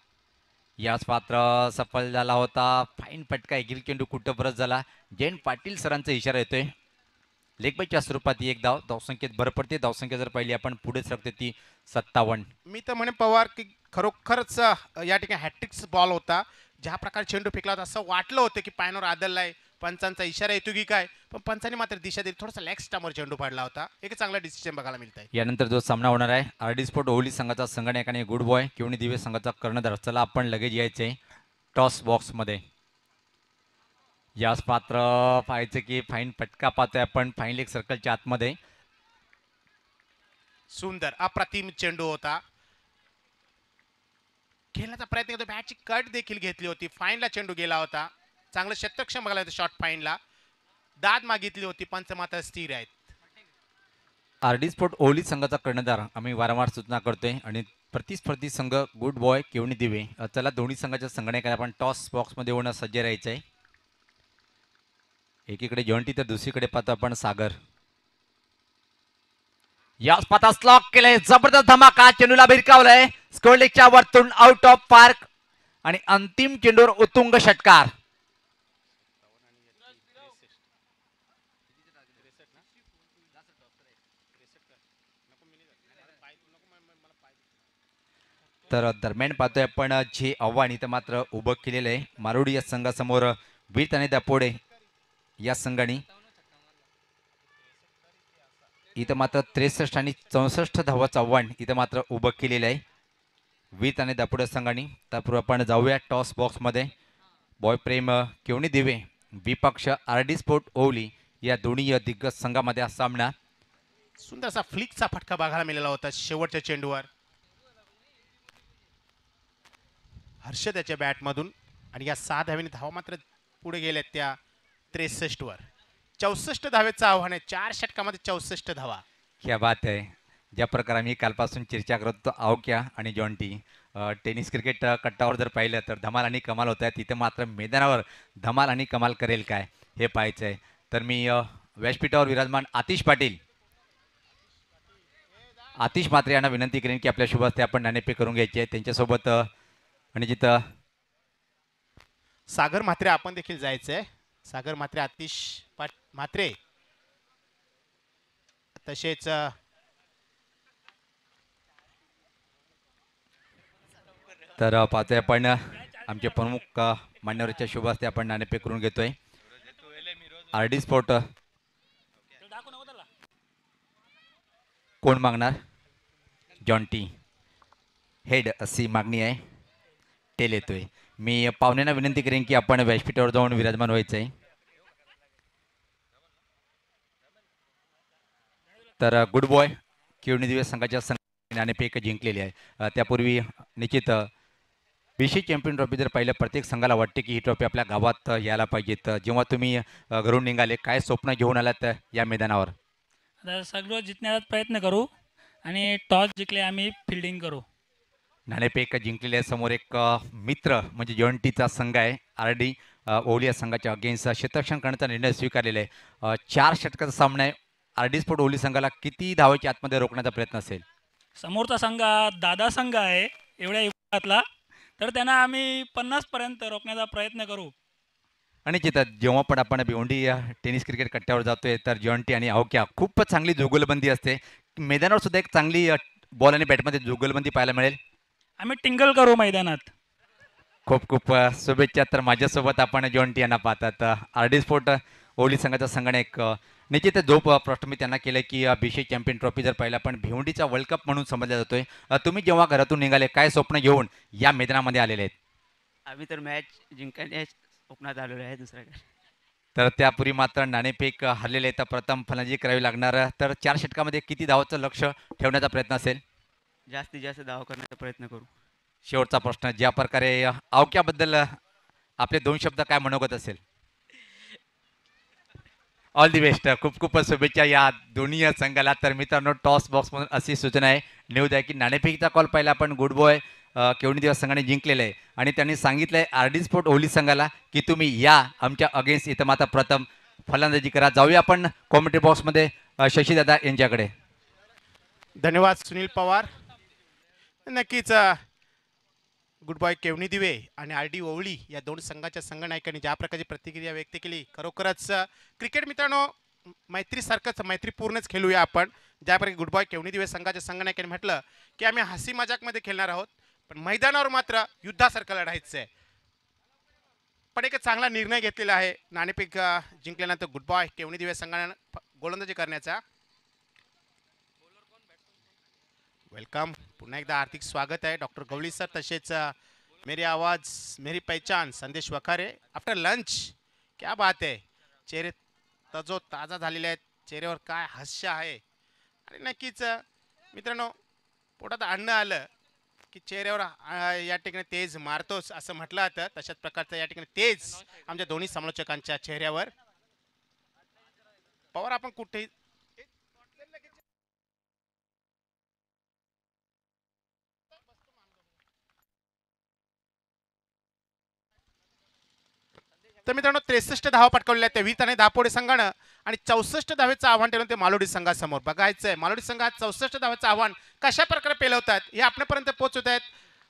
याच पात्र सफल झाला होता फाईन फटका एकिल केंडू कुठं परत झाला जयंत पाटील सरांचा इशारा येतोय लेखबाईच्या स्वरूपात ही एक धाव धावसंख्येत भर पडते धावसंख्या जर पाहिली आपण पुढे सरकते ती सत्तावन्न मी तर म्हणे पवार की खरोखरच या ठिकाणी हॅट्रिक्स बॉल होता ज्या प्रकारे चेंडू फेकला होता असं वाटलं होतं की पायनोर आदललाय पंचांचा इशारा येतो की काय पण पंचांनी मात्र दिशा दिली थोडासा लॅक्स स्टामवर चेंडू पाडला होता एक चांगला डिसिजन बघायला मिळत आहे यानंतर जो सामना होणार आहे आरडी स्पोर्ट ओहली संघाचा संघ आणि गुड बॉय किवणी दिवे संघाचा कर्णधार चला आपण लगेच यायचे टॉस बॉक्समध्ये यास पात्र पाहायचं की फाईन पटका पाहतोय आपण फाईन लेग सर्कलच्या आतमध्ये सुंदर अप्रतिम चेंडू होता खेळण्याचा प्रयत्न करतो बॅटची कट देखील घेतली होती फाईनला चेंडू गेला होता चांगलं शतक्षम बघायला होतं शॉर्ट फाईनला दाद मागितली होती मात्र स्थिर आहेत आरडी स्पोर्ट ओली संघाचा कर्णधार आम्ही वारंवार सूचना करतोय आणि प्रतिस्पर्धी संघ गुड बॉय केवणी दिवे चला दोन्ही संघाच्या संघाने आपण टॉस बॉक्समध्ये होणं सज्ज राहायचं आहे एकीकडे जॉन्टी तर दुसरीकडे पाहतो आपण सागर या पाता स्लॉक केले जबरदस्त धमाका चेंडूला भिरकावलंय स्कोरलेकच्या वरतून आउट ऑफ पार्क आणि अंतिम चेंडूर उत्तुंग षटकार तर दरम्यान पाहतोय आपण जे आव्हान इथं मात्र उभं केलेलं आहे मारुडी या संघासमोर वीर आणि दापोडे या संघाने इथं मात्र त्रेसष्ट आणि चौसष्ट धावाचं आव्हान इथं मात्र उभं केलेलं आहे वीत आणि दापुडा संघाने त्यापूर्वी आपण जाऊया टॉस बॉक्समध्ये प्रेम केवणी दिवे विपक्ष आर डी स्पोर्ट ओवली या दोन्ही दिग्गज संघामध्ये हा सामना सुंदरसा फ्लिकचा फटका बघायला मिळाला होता शेवटच्या चेंडूवर हर्ष त्याच्या बॅटमधून आणि या सहा धावेने धावा मात्र पुढे गेल्यात त्या वर चौसष्ट धावेचं आव्हान आहे चार षटकामध्ये चौसष्ट धावा क्या बात आहे ज्या प्रकारे आम्ही कालपासून चर्चा करत होतो अवक्या आणि जॉन्टी टेनिस क्रिकेट कट्टावर जर पाहिलं तर धमाल आणि कमाल होत आहे तिथे मात्र मैदानावर धमाल आणि कमाल करेल काय हे पाहायचं आहे तर मी व्यासपीठावर विराजमान आतिश पाटील आतिश मात्रे यांना विनंती करेन की आपल्या ते आपण नाणेपे करून घ्यायचे त्यांच्यासोबत आणि जिथं सागर मात्रे आपण देखील जायचं आहे सागर मात्रे आतिश पाट मात्रे तसेच तर पाहतोय आपण आमचे प्रमुख मान्यवरच्या शुभास ते आपण नाणेपे करून घेतोय आरडी डी स्पोर्ट कोण मागणार जॉन्टी हेड अशी मागणी आहे टेल येतोय मी पाहुण्यांना विनंती करेन की आपण व्यासपीठावर जाऊन विराजमान व्हायचं आहे तर गुड बॉय किवणी दिवस संघाच्या संघाने नाणेपेक जिंकलेली आहे uh, त्यापूर्वी uh, निश्चित uh, विशेष चॅम्पियन ट्रॉफी जर पाहिलं प्रत्येक संघाला वाटते की ही ट्रॉफी आपल्या गावात यायला पाहिजेत जेव्हा तुम्ही घरून निघाले काय स्वप्न घेऊन आलात या मैदानावर सगळं जिंकण्याचा प्रयत्न करू आणि टॉस जिंकले आम्ही फिल्डिंग करू नाणेपेक जिंकलेल्या समोर एक मित्र म्हणजे जॉंटीचा संघ आहे आर डी ओली या संघाच्या अगेन्स्ट शतरक्षण करण्याचा निर्णय स्वीकारलेला आहे चार षटकाचा सामना आहे आर डी स्पोर्ट ओली संघाला किती धावाच्या आतमध्ये रोखण्याचा प्रयत्न असेल समोरचा संघ दादा संघ आहे एवढ्या युगातला तर त्यांना आम्ही पन्नासपर्यंत रोखण्याचा प्रयत्न करू आणि जेव्हा पण आपण भिवंडी टेनिस क्रिकेट कट्ट्यावर जातोय तर जॉन्टी आणि अवक्या खूपच चांगली जुगलबंदी असते मैदानावर सुद्धा एक चांगली बॉल आणि बॅटमध्ये जुगलबंदी पाहायला मिळेल आम्ही टिंगल करू मैदानात खूप खूप शुभेच्छा तर माझ्यासोबत आपण जॉन्टी यांना पाहतात आरडी स्पोर्ट ओली संघाचा संगणक निश्चित जो प्रश्न मी त्यांना केलं की बीसी चॅम्पियन ट्रॉफी जर पाहिला पण भिवंडीचा वर्ल्ड कप म्हणून समजला जातोय तुम्ही जेव्हा घरातून निघाले काय स्वप्न घेऊन या मैदानामध्ये आलेले आहेत आम्ही तर मॅच जिंकण्या स्वप्नात आलेलो आहे दुसऱ्याकडे तर त्यापूर्वी मात्र नाणेफेक हरलेले तर प्रथम फलंदाजी करावी लागणार तर चार षटकामध्ये किती धावाचं लक्ष ठेवण्याचा प्रयत्न असेल जास्तीत जास्त धाव करण्याचा प्रयत्न करू शेवटचा प्रश्न ज्या प्रकारे अवक्याबद्दल आपले दोन शब्द काय मनोगत असेल ऑल दी बेस्ट खूप खूप शुभेच्छा या दोन्ही संघाला तर मित्रांनो टॉस बॉक्समधून अशी सूचना आहे नेऊ द्या की नाणेफेकीचा कॉल पाहिला आपण गुड बॉय केवणी दिवस संघाने जिंकलेला आहे आणि त्यांनी सांगितलं आहे आर्डी स्पोर्ट ओली संघाला की तुम्ही या आमच्या अगेन्स्ट इथं माता प्रथम फलंदाजी करा जाऊया आपण कॉमेंट्री बॉक्समध्ये शशीदादा यांच्याकडे धन्यवाद सुनील पवार नक्कीच गुड बॉय केवणी दिवे आणि आर डी ओवळी या दोन संघाच्या संघनायकांनी ज्या प्रकारची प्रतिक्रिया व्यक्त केली खरोखरच क्रिकेट मित्रांनो मैत्रीसारखंच मैत्रीपूर्णच खेळूया आपण ज्याप्रकारे गुड बॉय केवणी दिवे संघाच्या संघनायकाने म्हटलं की आम्ही हसी मजाकमध्ये खेळणार आहोत पण मैदानावर मात्र युद्धासारखं लढायचं आहे पण एक चांगला निर्णय घेतलेला आहे नाणेपीक जिंकल्यानंतर गुड बॉय दिवे संघानं गोलंदाजी करण्याचा वेलकम पुन्हा एकदा आर्थिक स्वागत आहे डॉक्टर गवळी सर तसेच मेरी आवाज मेरी पहचान संदेश वखारे आफ्टर लंच क्या बात आहे चेहरे तजो ताजा झालेले आहेत चेहऱ्यावर काय हास्य आहे आणि नक्कीच मित्रांनो पोटात अन्न आलं की चेहऱ्यावर या ठिकाणी तेज मारतोच असं म्हटलं तर तशाच प्रकारचं या ठिकाणी तेज आमच्या दोन्ही समालोचकांच्या चेहऱ्यावर पवार आपण कुठेही तर मित्रांनो त्रेसष्ट धावा पटकावलेल्या आहेत ते आणि दहापोडी संघानं आणि चौसष्ट धावेचं आव्हान ठेवलं ते मालोडी संघासमोर बघायचं आहे मालोडी संघात चौसष्ट धावाचं आव्हान कशा प्रकारे पेलवतात हे आपल्यापर्यंत पोहोचवत आहेत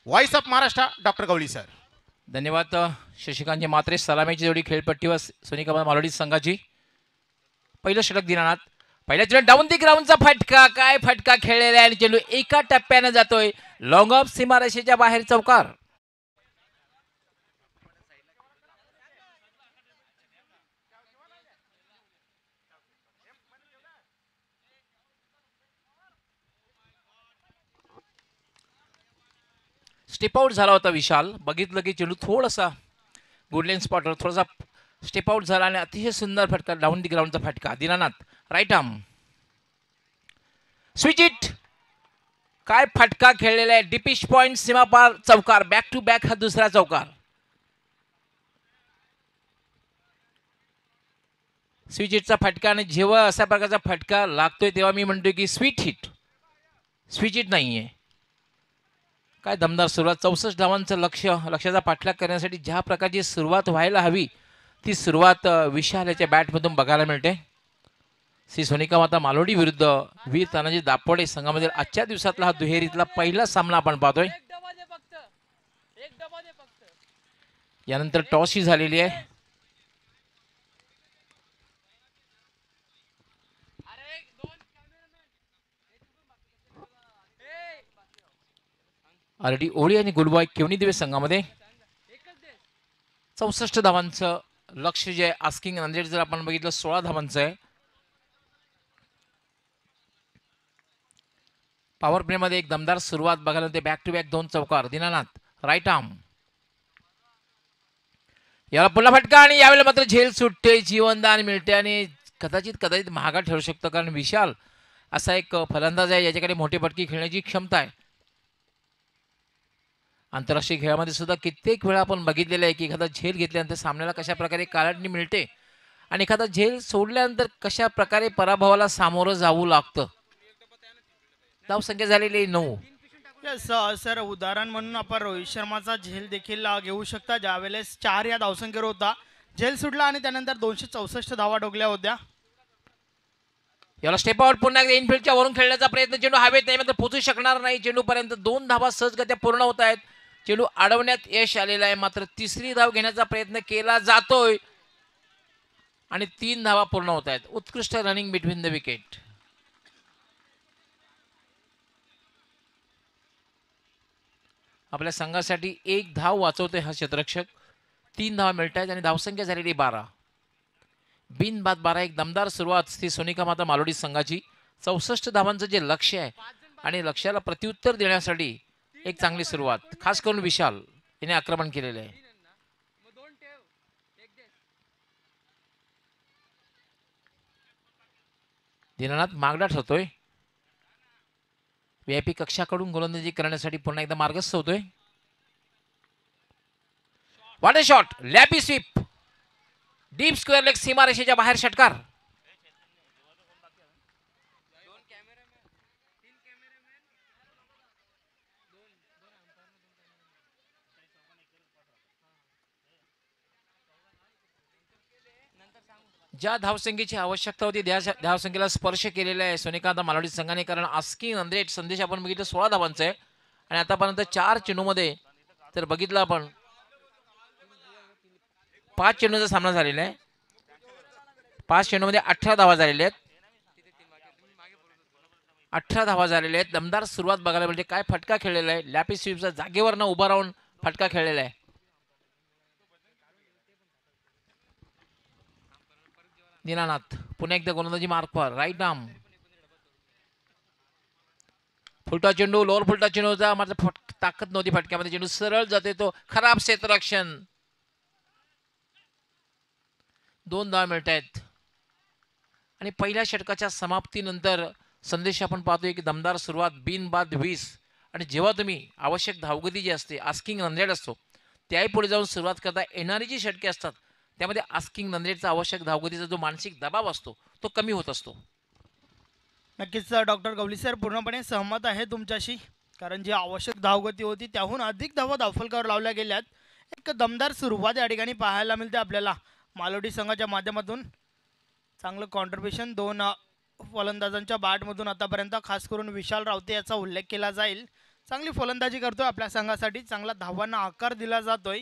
voice of Maharashtra doctor Gawali sir धन्यवाद जी मात्रे सलामीची जोडी खेळपट्टीवर सोनिका मालोडी संघाची पहिलं षटक दिनानात पहिल्या चेंडू डाऊन दी ग्राउंडचा फटका काय फटका खेळलेला आहे आणि चेंडू एका टप्प्यानं जातोय लॉंग ऑफ सीमारेषेच्या बाहेर चौकार स्टेप आऊट झाला होता विशाल बघितलं की चेंडू थोडासा गुडलेन स्पॉटवर थोडासा स्टेप आऊट झाला आणि अतिशय सुंदर फटका डाऊन दी ग्राउंडचा फटका Dinanath right arm switch hit काय फटका खेळलेला आहे डिपिश पॉइंट सीमापार चौकार बॅक टू बॅक हा दुसरा चौकार स्विच इटचा फटका आणि जेव्हा अशा प्रकारचा फटका लागतोय तेव्हा मी म्हणतोय की स्वीट हिट स्विच हिट नाही आहे काय दमदार सुरुवात चौसष्ट धावांचं लक्ष लक्षाचा पाठलाग करण्यासाठी ज्या प्रकारची सुरुवात व्हायला हवी ती सुरुवात विशालच्या बॅटमधून बघायला मिळते श्री सोनिका माता मालोडी विरुद्ध वीर तानाजी दापोडे संघामधील आजच्या दिवसातला हा दुहेरीतला पहिला सामना आपण पाहतोय यानंतर टॉस ही झालेली आहे आरडी ओळी आणि गुलबॉय केवनी दिवे संघामध्ये चौसष्ट धावांचं लक्ष जे आहे आस्किंग नांदेड जर आपण बघितलं सोळा धावांचं आहे पॉवर मध्ये एक दमदार सुरुवात बघायला ते बॅक टू बॅक दोन चौकार दिनानाथ राईट आर्म याला पुन्हा फटका आणि यावेळेला मात्र झेल सुटते जीवनदान मिळते आणि कदाचित कदाचित महागा ठरू शकतो कारण विशाल असा एक फलंदाज आहे याच्याकडे मोठी फटकी खेळण्याची क्षमता आहे आंतरराष्ट्रीय खेळामध्ये सुद्धा कित्येक वेळा आपण बघितलेलं आहे की एखादा झेल घेतल्यानंतर सामन्याला कशा प्रकारे कालाटणी मिळते आणि एखादा झेल सोडल्यानंतर कशा प्रकारे पराभवाला सामोरं जावं लागतं धावसंख्या झालेली नऊ सर uh, उदाहरण म्हणून आपण रोहित शर्माचा झेल देखील uh, घेऊ शकता ज्यावेळेस चार या धावसंख्येवर होता झेल सुटला आणि त्यानंतर दोनशे चौसष्ट धावा डोकल्या होत्या याला स्टेप आउट पुन्हा एकदा इनफिल्डच्या वरून खेळण्याचा प्रयत्न चेंडू हवेत नाही मात्र पोचू शकणार नाही पर्यंत दोन धावा सहजगत्या पूर्ण होत आहेत चेंडू अडवण्यात यश आलेला आहे मात्र तिसरी धाव घेण्याचा प्रयत्न केला जातोय आणि तीन धावा पूर्ण होत आहेत उत्कृष्ट रनिंग बिटवीन द विकेट आपल्या संघासाठी एक धाव वाचवते हा क्षेत्ररक्षक तीन धावा मिळत आहेत आणि धावसंख्या झालेली बारा बिनबाद बारा एक दमदार सुरुवात ती सोनिका माता मालोडी संघाची चौसष्ट धावांचं जे लक्ष आहे आणि लक्ष्याला प्रत्युत्तर देण्यासाठी एक चांगली सुरुवात खास करून विशाल याने आक्रमण केलेले आहे दिनानाथ मागडा ठरतोय व्हीआयपी कक्षाकडून गोलंदाजी करण्यासाठी पुन्हा एकदा मार्गस्थ होतोय वाटे शॉट लॅपी स्वीप डीप स्क्वेअर लेग सीमारेषेच्या बाहेर षटकार ज्या धावसंख्येची आवश्यकता होती त्या धावसंख्येला स्पर्श केलेला आहे सोनिकांत मालवडी संघाने कारण आस्किन अंद्रेट संदेश आपण बघितलं सोळा धावांचा आहे आणि आतापर्यंत चार चेंडूमध्ये तर बघितलं आपण पाच चेंडूचा सामना झालेला आहे पाच चेंडूमध्ये अठरा धावा झालेल्या आहेत अठरा धावा झालेल्या आहेत दमदार सुरुवात बघायला म्हणजे काय फटका खेळलेला आहे लॅपी स्वीपचा जागेवर न उभा राहून फटका खेळलेला आहे दिनानाथ पुन्हा एकदा गोलंदाजी मार्कवर राईट नाम फुलटा चेंडू लोअर फुलटा चेंडूचा मात्र फट ताकद नव्हती फटक्यामध्ये चेंडू सरळ जाते तो खराब क्षेत्ररक्षण दोन धाव मिळत आहेत आणि पहिल्या षटकाच्या समाप्तीनंतर संदेश आपण पाहतोय की दमदार सुरुवात बिनबाद वीस आणि जेव्हा तुम्ही आवश्यक धावगती जी असते आस्किंग रनरेट असतो त्याही पुढे जाऊन सुरुवात करता येणारी जी षटके असतात त्यामध्ये आस्किंग नन आवश्यक धावगतीचा जो मानसिक दबाव असतो तो कमी होत असतो नक्कीच डॉक्टर गवली सर पूर्णपणे सहमत आहे तुमच्याशी कारण जी आवश्यक धावगती होती त्याहून अधिक धावा दाफलकावर लावल्या गेल्यात एक दमदार सुरुवात या ठिकाणी पाहायला मिळते आपल्याला मालोडी संघाच्या माध्यमातून चांगलं कॉन्ट्रिब्युशन दोन फलंदाजांच्या बाटमधून आतापर्यंत खास करून विशाल रावते याचा उल्लेख केला जाईल चांगली फलंदाजी करतोय आपल्या संघासाठी चांगला धावांना आकार दिला जातोय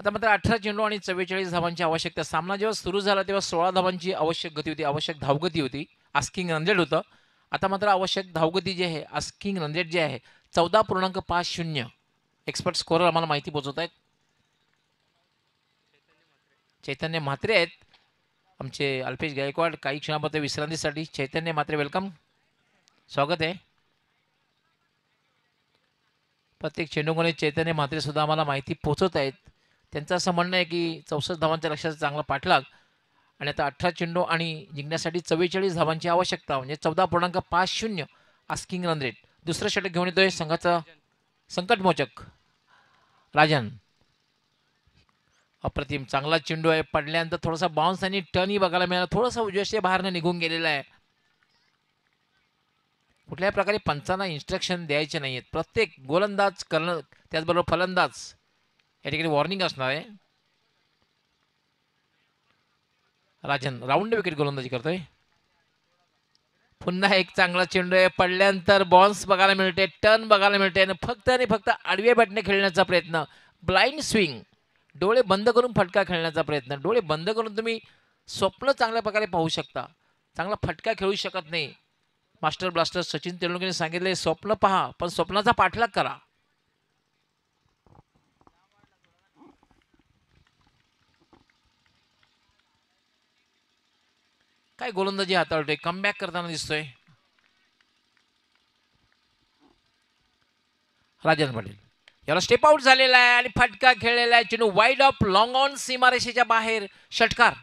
आता मात्र अठरा चेंडू आणि चव्वेचाळीस धावांची आवश्यकता सामना जेव्हा सुरू झाला तेव्हा सोळा धावांची आवश्यक गती होती आवश्यक धावगती होती आस्किंग रनरेट होतं आता मात्र आवश्यक धावगती जी आहे आस्किंग रनरेट जे आहे चौदा पूर्णांक पाच शून्य एक्सपर्ट स्कोर आम्हाला माहिती पोहोचवत आहेत चैतन्य म्हात्रे आहेत आमचे अल्पेश गायकवाड काही क्षणापर्यंत विश्रांतीसाठी चैतन्य म्हात्रे वेलकम स्वागत आहे प्रत्येक चेंडूकडे चैतन्य म्हात्रे सुद्धा आम्हाला माहिती पोहोचवत आहेत त्यांचं असं म्हणणं आहे की चौसष्ट धावांच्या लक्षात चांगला पाठलाग आणि आता अठरा चेंडू आणि जिंकण्यासाठी चव्वेचाळीस धावांची आवश्यकता म्हणजे चौदा पूर्णांक पाच शून्य आस्किंग रन रेट दुसरं षटक घेऊन येतोय संघाचा संकटमोचक राजन अप्रतिम चांगला चेंडू आहे पडल्यानंतर थोडासा बाउन्स आणि टर्नही बघायला मिळाला थोडासा उजवशे बाहेरनं निघून गेलेला आहे कुठल्याही प्रकारे पंचांना इन्स्ट्रक्शन द्यायचे नाही आहेत प्रत्येक गोलंदाज कर्ण त्याचबरोबर फलंदाज या ठिकाणी वॉर्निंग असणार आहे राजन राऊंड विकेट गोलंदाजी करतोय पुन्हा एक चांगला चेंडू आहे पडल्यानंतर बॉन्स बघायला मिळते टर्न बघायला मिळते आणि फक्त आणि फक्त आडवे बटणे खेळण्याचा प्रयत्न ब्लाइंड स्विंग डोळे बंद करून फटका खेळण्याचा प्रयत्न डोळे बंद करून तुम्ही स्वप्न चांगल्या प्रकारे पाहू शकता चांगला फटका खेळू शकत नाही मास्टर ब्लास्टर सचिन तेंडुलकरने सांगितले स्वप्न पहा पण स्वप्नाचा पाठलाग करा काय गोलंदाजी हाताळतोय कमबॅक करताना दिसतोय राजन पाटील याला स्टेप आउट झालेला आहे आणि फटका खेळलेला आहे Chinu wide of long on सीमारेषेच्या बाहेर षटकार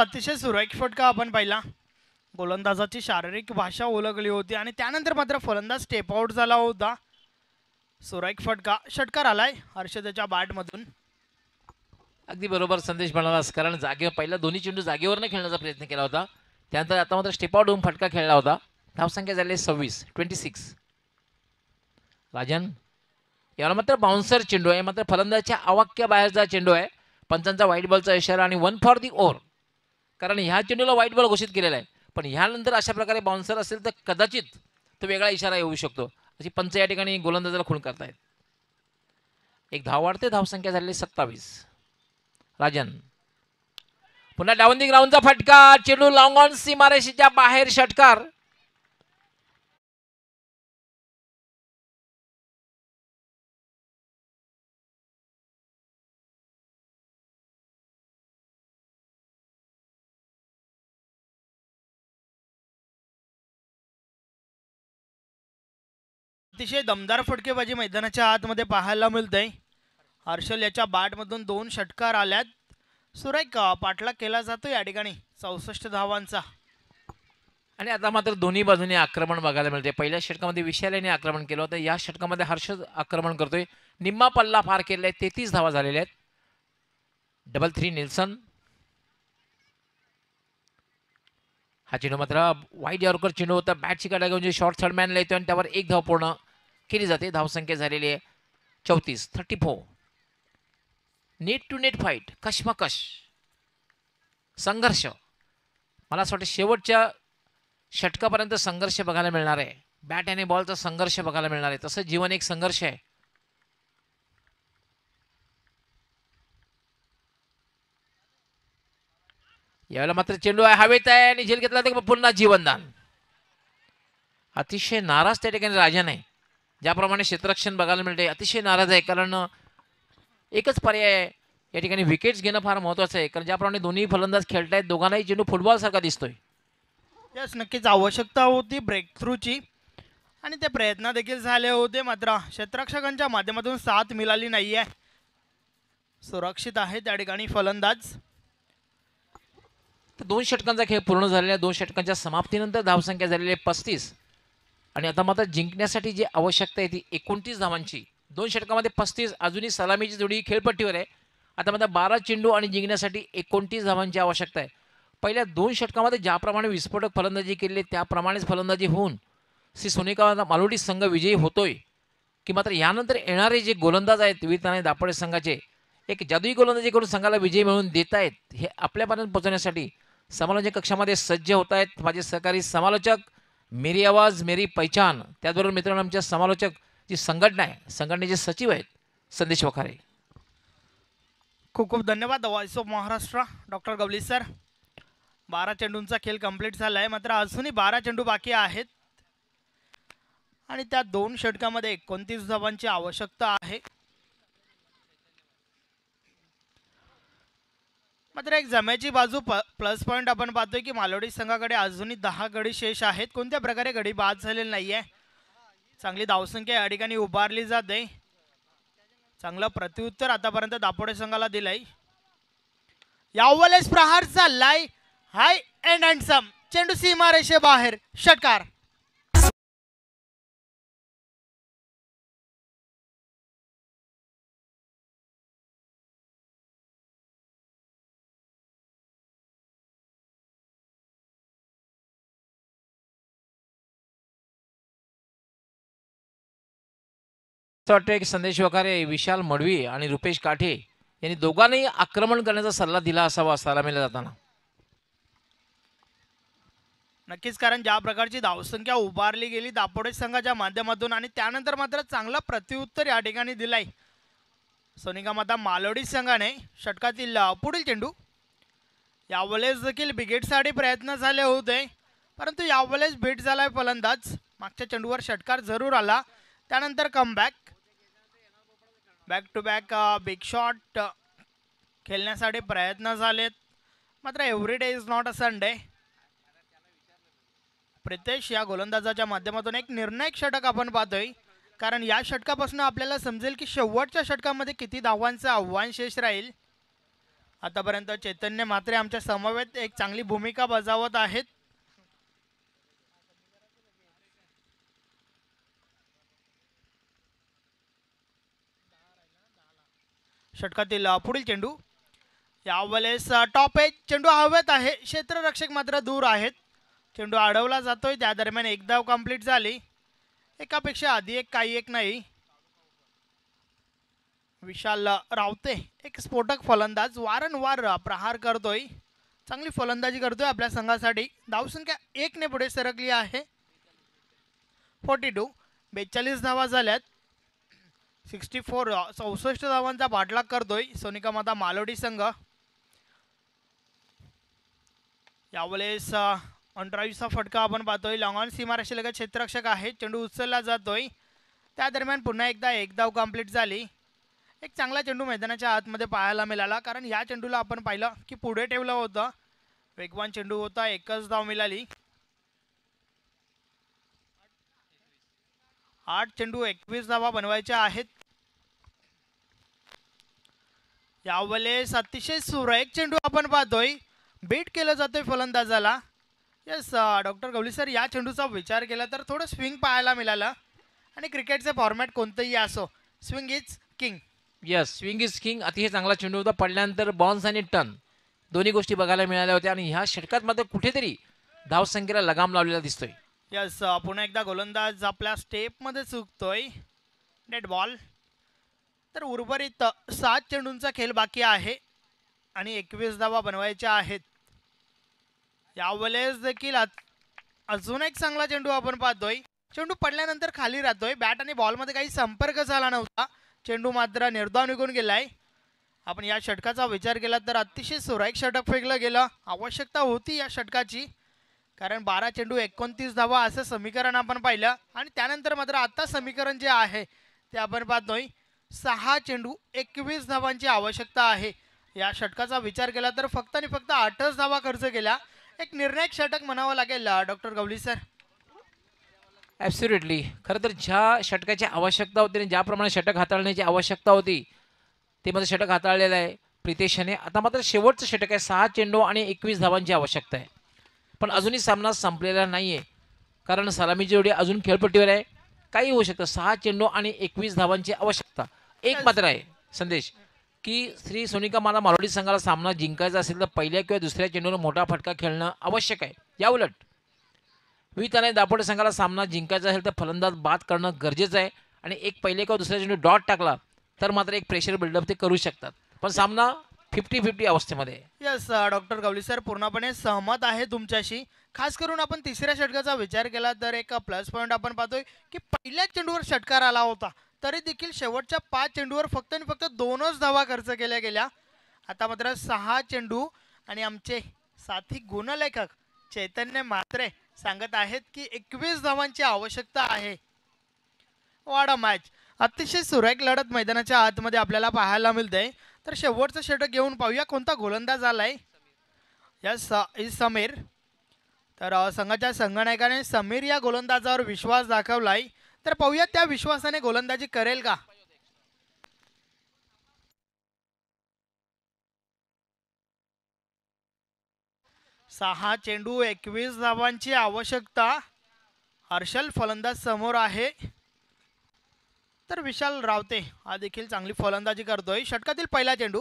अतिशय सुरेख फटका आपण पाहिला गोलंदाजाची शारीरिक भाषा ओलगली होती आणि त्यानंतर मात्र फलंदाज स्टेप आउट झाला होता सुरेख फटका षटकार आलाय हर्षदाच्या बॅटमधून अगदी बरोबर संदेश म्हणालास कारण जागे पहिला दोन्ही चेंडू जागेवरनं खेळण्याचा प्रयत्न केला होता त्यानंतर आता मात्र स्टेप आउट होऊन फटका खेळला होता धावसंख्या झाली सव्वीस ट्वेंटी सिक्स राजन यावर मात्र बाउन्सर चेंडू आहे मात्र फलंदाजच्या अवाक्या बाहेरचा चेंडू आहे पंचांचा व्हाईट बॉलचा इशारा आणि वन फॉर दी ओव्हर कारण ह्या चेंडूला व्हाईट बॉल घोषित केलेला आहे पण ह्यानंतर अशा प्रकारे बाउन्सर असेल तर कदाचित तो वेगळा इशारा येऊ शकतो अशी पंच या ठिकाणी गोलंदाजाला खूण करतायत एक धाव वाढते धावसंख्या झालेली सत्तावीस राजन पुन्हा डावंदी ग्राउंडचा फटका चेडू लॉंग ऑन बाहेर षटकार अतिशय दमदार फटकेबाजी मैदानाच्या आतमध्ये पाहायला आहे हर्षल याच्या मधून दोन षटकार आल्यात सुरेख पाठलाग केला जातो या ठिकाणी चौसष्ट धावांचा आणि आता मात्र दोन्ही बाजूने आक्रमण बघायला मिळते पहिल्या षटकामध्ये विशाल आक्रमण केलं होतं या षटकामध्ये हर्षद आक्रमण करतोय निम्मा पल्ला फार केलेला आहे तेहतीस धावा झालेल्या आहेत डबल थ्री निल्सन हा चेंडू मात्र वाईट यावरकर चेंडू होता बॅट शिकायला घेऊन शॉर्ट थर्ड मॅनला येतो आणि त्यावर एक धाव पूर्ण केली जाते धावसंख्या झालेली आहे चौतीस thirty four net to net fight कशमकश संघर्ष मला असं वाटतं शेवटच्या षटकापर्यंत संघर्ष बघायला मिळणार आहे बॅट आणि बॉलचा संघर्ष बघायला मिळणार आहे तसं जीवन एक संघर्ष आहे यावेळेला मात्र चेंडू आहे हवेत आहे आणि झेल घेतला तर पुन्हा जीवनदान अतिशय नाराज त्या ठिकाणी राजा नाही ज्याप्रमाणे क्षेत्ररक्षण बघायला मिळते अतिशय नाराज आहे कारण एकच पर्याय आहे या ठिकाणी विकेट्स घेणं फार महत्त्वाचं आहे कारण ज्याप्रमाणे दोन्ही फलंदाज खेळतायत दोघांनाही चेंडू फुटबॉलसारखा दिसतोय यस नक्कीच आवश्यकता होती ब्रेक थ्रूची आणि ते प्रयत्न देखील झाले होते मात्र क्षेत्ररक्षकांच्या माध्यमातून साथ मिळाली नाही आहे सुरक्षित आहे त्या ठिकाणी फलंदाज दोन षटकांचा खेळ पूर्ण झालेला दोन षटकांच्या समाप्तीनंतर धावसंख्या झालेली आहे पस्तीस आणि आता मात्र जिंकण्यासाठी जी आवश्यकता आहे ती एकोणतीस धावांची दोन षटकामध्ये पस्तीस अजूनही सलामीची जोडी खेळपट्टीवर आहे आता मात्र बारा चेंडू आणि जिंकण्यासाठी एकोणतीस धावांची आवश्यकता आहे पहिल्या दोन षटकामध्ये ज्याप्रमाणे विस्फोटक फलंदाजी केली त्याप्रमाणेच फलंदाजी होऊन श्री सोनिका मालोडी संघ विजयी होतोय की मात्र यानंतर येणारे जे गोलंदाज आहेत वीरताने दापोडे संघाचे एक जादुई गोलंदाजी करून संघाला विजय मिळवून देत आहेत हे आपल्यापर्यंत पोहोचवण्यासाठी समालोचक कक्षामध्ये सज्ज होत आहेत माझे सहकारी समालोचक मेरी आवाज मेरी पहचान त्याचबरोबर मित्रांनो आमच्या समालोचक जी संघटना आहे संघटनेचे सचिव आहेत संदेश वखारे खूप खूप धन्यवाद voice of Maharashtra doctor Gawali sir बारा चेंडूंचा खेळ कंप्लीट झाला आहे मात्र अजूनही बारा चेंडू बाकी आहेत आणि त्या दोन षटकामध्ये एकोणतीस धावांची आवश्यकता आहे मात्र एक जम्याची बाजू प प्लस पॉईंट आपण पाहतोय की मालोडी संघाकडे अजूनही दहा गडी शेष आहेत कोणत्या प्रकारे गडी बाद झालेली नाही आहे चांगली धावसंख्या या ठिकाणी उभारली जाते चांगलं प्रत्युत्तर आतापर्यंत दापोडे संघाला दिलंय यावलेस प्रहार चाललाय हाय अँड सम चेंडू सीमा रेषे बाहेर षटकार वाटतं की संदेश वकारे विशाल मडवी आणि रुपेश काठे यांनी दोघांनी आक्रमण करण्याचा सल्ला दिला असावा सलामीला जाताना नक्कीच कारण ज्या प्रकारची धावसंख्या उभारली गेली दापोडे संघाच्या माध्यमातून आणि त्यानंतर मात्र चांगला प्रत्युत्तर या ठिकाणी दिलाय सोनिका माता मालोडी संघाने षटकातील पुढील चेंडू यावेळेस देखील बिगेटसाठी प्रयत्न झाले होते परंतु यावेळेस भेट झालाय फलंदाज मागच्या चेंडूवर षटकार जरूर आला त्यानंतर comeback back to back big shot खेळण्यासाठी प्रयत्न झालेत मात्र every day is not a Sunday Pritesh या गोलंदाजाच्या माध्यमातून एक निर्णायक षटक आपण पाहतोय कारण या षटकापासून आपल्याला समजेल की शेवटच्या षटकामध्ये किती धावांचं आव्हान शेष राहील आतापर्यंत चैतन्य मात्रे आमच्या समवेत एक चांगली भूमिका बजावत आहेत षटकातील पुढील चेंडू यावेळेस टॉप एज चेंडू हवेत आहे क्षेत्ररक्षक मात्र दूर आहेत चेंडू अडवला जातोय त्या दरम्यान एक धाव कंप्लीट झाली एकापेक्षा आधी एक काही एक नाही विशाल रावते एक स्फोटक फलंदाज वारंवार प्रहार करतोय चांगली फलंदाजी करतोय आपल्या संघासाठी धावसंख्या एकने पुढे सरकली आहे फोर्टी टू बेचाळीस धावा झाल्यात सिक्स्टी फोर चौसष्ट धावांचा पाठलाग करतोय सोनिका माता मालोडी संघ यावेळेस अठरावीसचा फटका आपण पाहतोय लॉंगॉन लगेच क्षेत्ररक्षक आहे चेंडू उचलला जातोय त्या दरम्यान पुन्हा एकदा एक धाव कंप्लीट झाली एक चांगला चेंडू मैदानाच्या आतमध्ये पाहायला मिळाला कारण या चेंडूला आपण पाहिलं की पुढे ठेवलं होतं वेगवान चेंडू होता एकच धाव मिळाली आठ चेंडू एकवीस धावा बनवायच्या आहेत यावेळेस अतिशय एक चेंडू आपण पाहतोय बीट केलं जातोय फलंदाजाला येस डॉक्टर गवली सर या चेंडूचा विचार केला तर थोडं स्विंग पाहायला मिळालं आणि क्रिकेटचे फॉर्मॅट कोणतंही असो swing is king yes swing is king अतिशय चांगला चेंडू होता पडल्यानंतर बॉन्स आणि टन दोन्ही गोष्टी बघायला मिळाल्या होत्या आणि ह्या षटकात मात्र कुठेतरी धावसंख्येला लगाम लावलेला दिसतोय यस पुन्हा एकदा गोलंदाज आपल्या स्टेपमध्ये चुकतोय डेड बॉल तर उर्वरित सात चेंडूंचा खेळ बाकी आहे आणि एकवीस धावा बनवायच्या आहेत यावेळेस देखील अजून एक चांगला चेंडू आपण पाहतोय चेंडू पडल्यानंतर खाली राहतोय बॅट आणि बॉल मध्ये काही संपर्क झाला नव्हता चेंडू मात्र निर्धाव निघून गेलाय आपण या षटकाचा विचार केला तर अतिशय सुरेख षटक फेकलं गेलं आवश्यकता होती या षटकाची कारण बारा चेंडू एकोणतीस धावा असं समीकरण आपण पाहिलं आणि त्यानंतर मात्र आता समीकरण जे आहे ते आपण पाहतोय सहा चेंडू एकवीस धावांची आवश्यकता आहे या षटकाचा विचार केला तर फक्त आणि फक्त आठच धावा खर्च केला एक निर्णायक षटक म्हणावं लागेल डॉक्टर गवली सर ॲब्स्युरेटली खरं तर ज्या षटकाची आवश्यकता होती आणि ज्याप्रमाणे षटक हाताळण्याची आवश्यकता होती ते माझं षटक हाताळलेलं आहे प्रितेशने आता मात्र शेवटचं षटक आहे सहा चेंडू आणि एकवीस धावांची आवश्यकता आहे पण अजूनही सामना संपलेला नाही कारण सलामी जोडी अजून खेळपट्टीवर आहे काही होऊ शकतं सहा चेंडू आणि एकवीस धावांची आवश्यकता एक मात्र आहे संदेश की श्री सोनिका मला मारोडी संघाला सामना जिंकायचा असेल तर पहिल्या किंवा दुसऱ्या चेंडूला मोठा फटका खेळणं आवश्यक आहे या उलट वित आणि दापोडे संघाला सामना जिंकायचा असेल तर फलंदाज बाद करणं गरजेचं आहे आणि एक पहिले किंवा दुसऱ्या चेंडू डॉट टाकला तर मात्र एक प्रेशर बिल्डअप ते करू शकतात पण सामना फिफ्टी फिफ्टी अवस्थेमध्ये यस डॉक्टर गवली सर पूर्णपणे सहमत आहे तुमच्याशी खास करून आपण तिसऱ्या षटकाचा विचार केला तर एक प्लस पॉईंट आपण पाहतोय की पहिल्या चेंडूवर षटकार आला होता तरी देखील शेवटच्या पाच चेंडूवर फक्त आणि फक्त दोनच धावा खर्च केल्या गेल्या आता मात्र सहा चेंडू आणि आमचे साथी गुणलेखक चैतन्य मात्रे सांगत आहेत की एकवीस धावांची आवश्यकता आहे वाडा मॅच अतिशय सुरेख लढत मैदानाच्या आतमध्ये आपल्याला पाहायला मिळते तर शेवटचं षटक घेऊन पाहूया कोणता गोलंदाज आलाय या समीर तर संघाच्या संघनायकाने समीर या गोलंदाजावर विश्वास दाखवलाय तर पाहूया त्या विश्वासाने गोलंदाजी करेल का सहा चेंडू एकवीस धावांची आवश्यकता हर्षल फलंदाज समोर आहे तर विशाल रावते हा देखील चांगली फलंदाजी करतोय षटकातील पहिला चेंडू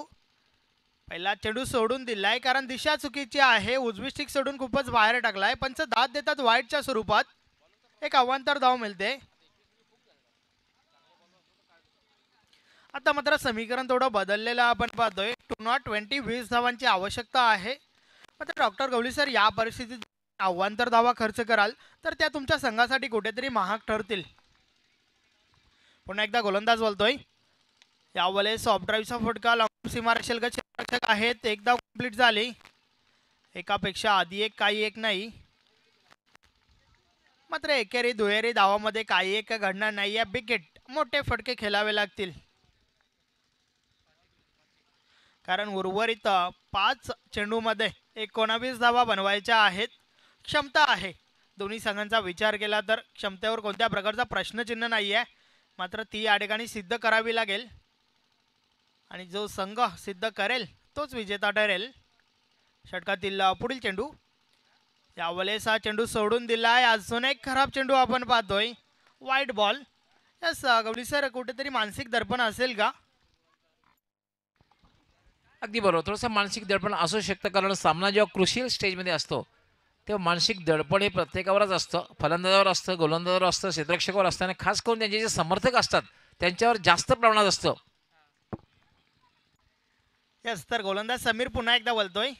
पहिला चेंडू सोडून दिलाय कारण दिशा चुकीची आहे उजवी स्टिक सोडून खूपच बाहेर टाकलाय पंच दाद देतात वाईटच्या स्वरूपात एक अवांतर धाव मिळते आता मात्र समीकरण थोडं बदललेलं आपण पाहतोय टू नॉट ट्वेंटी वीस धावांची आवश्यकता आहे मात्र डॉक्टर गवली सर या परिस्थितीत अवांतर धावा खर्च कराल तर त्या तुमच्या संघासाठी कुठेतरी महाग ठरतील पुन्हा एकदा गोलंदाज बोलतोय यावेळेस सॉफ्ट ड्राईव्हचा फटका लॉंग सीमा रक्षक आहेत एकदा कम्प्लीट झाली एकापेक्षा आधी एक काही एक नाही मात्र एकेरी दुहेरी धावामध्ये काही एक घडणार नाही या बिकेट मोठे फटके खेळावे लागतील कारण उर्वरित पाच चेंडूमध्ये एकोणावीस धावा बनवायच्या आहेत क्षमता आहे दोन्ही संघांचा विचार केला तर क्षमतेवर कोणत्या प्रकारचा प्रश्नचिन्ह नाही आहे मात्र ती या ठिकाणी सिद्ध करावी लागेल आणि जो संघ सिद्ध करेल तोच विजेता ठरेल षटकातील पुढील चेंडू या वलेस चेंडू सोडून दिला आहे अजून एक खराब चेंडू आपण पाहतोय वाईट बॉल यस गवली सर कुठेतरी मानसिक दर्पण असेल का अगदी बरोबर थोडंसं मानसिक दर्पण असू शकतं कारण सामना जेव्हा क्रुशियल स्टेजमध्ये असतो तेव्हा मानसिक दडपण हे प्रत्येकावरच असतं फलंदाजावर असतं गोलंदाजावर असतं क्षेत्रक्षकावर असतं आणि खास करून त्यांचे जे समर्थक असतात त्यांच्यावर जास्त प्रमाणात असतं यस तर गोलंदाज समीर पुन्हा एकदा बोलतोय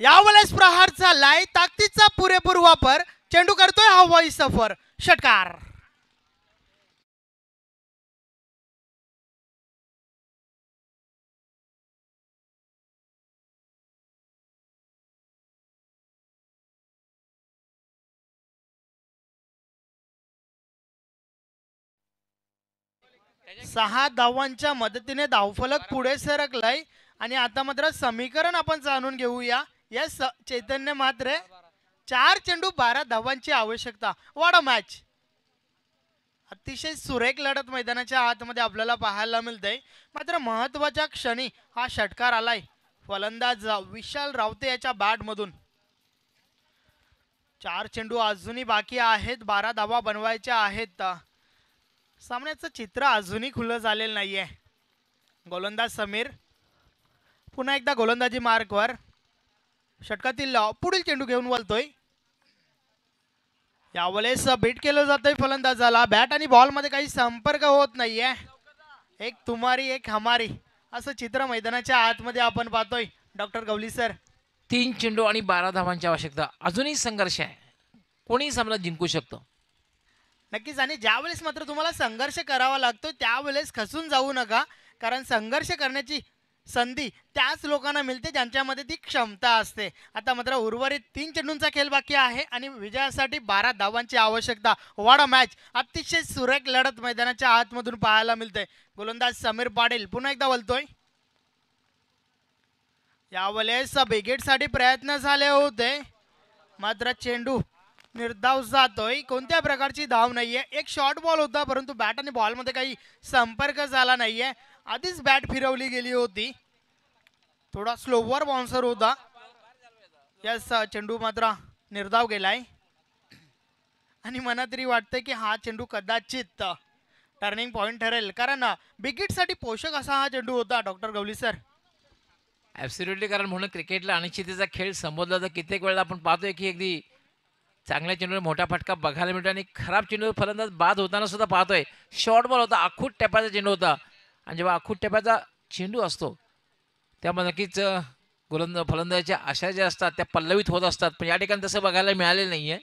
यावेळेस प्रहारचा लाय ताकदीचा पुरेपूर वापर चेंडू करतोय हवाई सफर षटकार सहा धावांच्या मदतीने धावफलक पुढे सरकलाय आणि आता मात्र समीकरण आपण जाणून घेऊया या चैतन्य मात्र चार चेंडू बारा धावांची आवश्यकता वाड मॅच अतिशय सुरेख लढत मैदानाच्या आतमध्ये आपल्याला पाहायला मिळते मात्र महत्वाच्या क्षणी हा षटकार आलाय फलंदाज विशाल रावते याच्या मधून चार चेंडू अजूनही बाकी आहेत बारा धावा बनवायच्या आहेत सामन्याचं चित्र अजूनही खुलं झालेलं नाहीये गोलंदाज समीर पुन्हा एकदा गोलंदाजी मार्कवर षटकातील पुढील चेंडू घेऊन बोलतोय यावेळेस बीट केलं जातोय फलंदाजाला बॅट आणि बॉल मध्ये काही संपर्क होत नाहीये एक तुमारी एक हमारी असं चित्र मैदानाच्या आतमध्ये आपण पाहतोय डॉक्टर गवली सर तीन चेंडू आणि बारा धावांची आवश्यकता अजूनही संघर्ष आहे कोणीही सामना जिंकू शकतो नक्कीच आणि ज्यावेळेस मात्र तुम्हाला संघर्ष करावा लागतो त्यावेळेस खसून जाऊ नका कारण संघर्ष करण्याची संधी त्याच लोकांना मिळते ज्यांच्यामध्ये ती क्षमता असते आता मात्र उर्वरित तीन चेंडूंचा खेळ बाकी आहे आणि विजयासाठी बारा धावांची आवश्यकता वाडा मॅच अतिशय सुरेख लढत मैदानाच्या आतमधून पाहायला मिळते गोलंदाज समीर पाटील पुन्हा एकदा बोलतोय यावेळेस साठी प्रयत्न झाले होते मात्र चेंडू निर्धाव जातोय कोणत्या प्रकारची धाव नाहीये एक शॉर्ट बॉल होता परंतु बॅट आणि बॉल मध्ये काही संपर्क झाला नाहीये आधीच बॅट फिरवली गेली होती थोडा स्लोवर बाउन्सर होता यस चेंडू मात्र निर्धाव गेलाय आणि मला तरी वाटतंय की हा चेंडू कदाचित टर्निंग पॉइंट ठरेल कारण साठी पोषक असा हा चेंडू होता डॉक्टर गवली सर ॲब्सुल्युटली कारण म्हणून क्रिकेटला अनिश्चिततेचा खेळ संबोधला तर कित्येक वेळेला आपण पाहतोय की अगदी चांगल्या चेंडूवर मोठा फटका बघायला मिळतो आणि खराब चेंडूवर फलंदाज बाद होताना सुद्धा पाहतोय शॉर्ट बॉल होता आखूट टॅपाचा चेंडू होता आणि जेव्हा आखूट टेपाचा चेंडू असतो तेव्हा नक्कीच गोलंद फलंदाजाच्या आशा ज्या असतात त्या पल्लवित होत असतात पण या ठिकाणी तसं बघायला मिळालेलं नाही आहे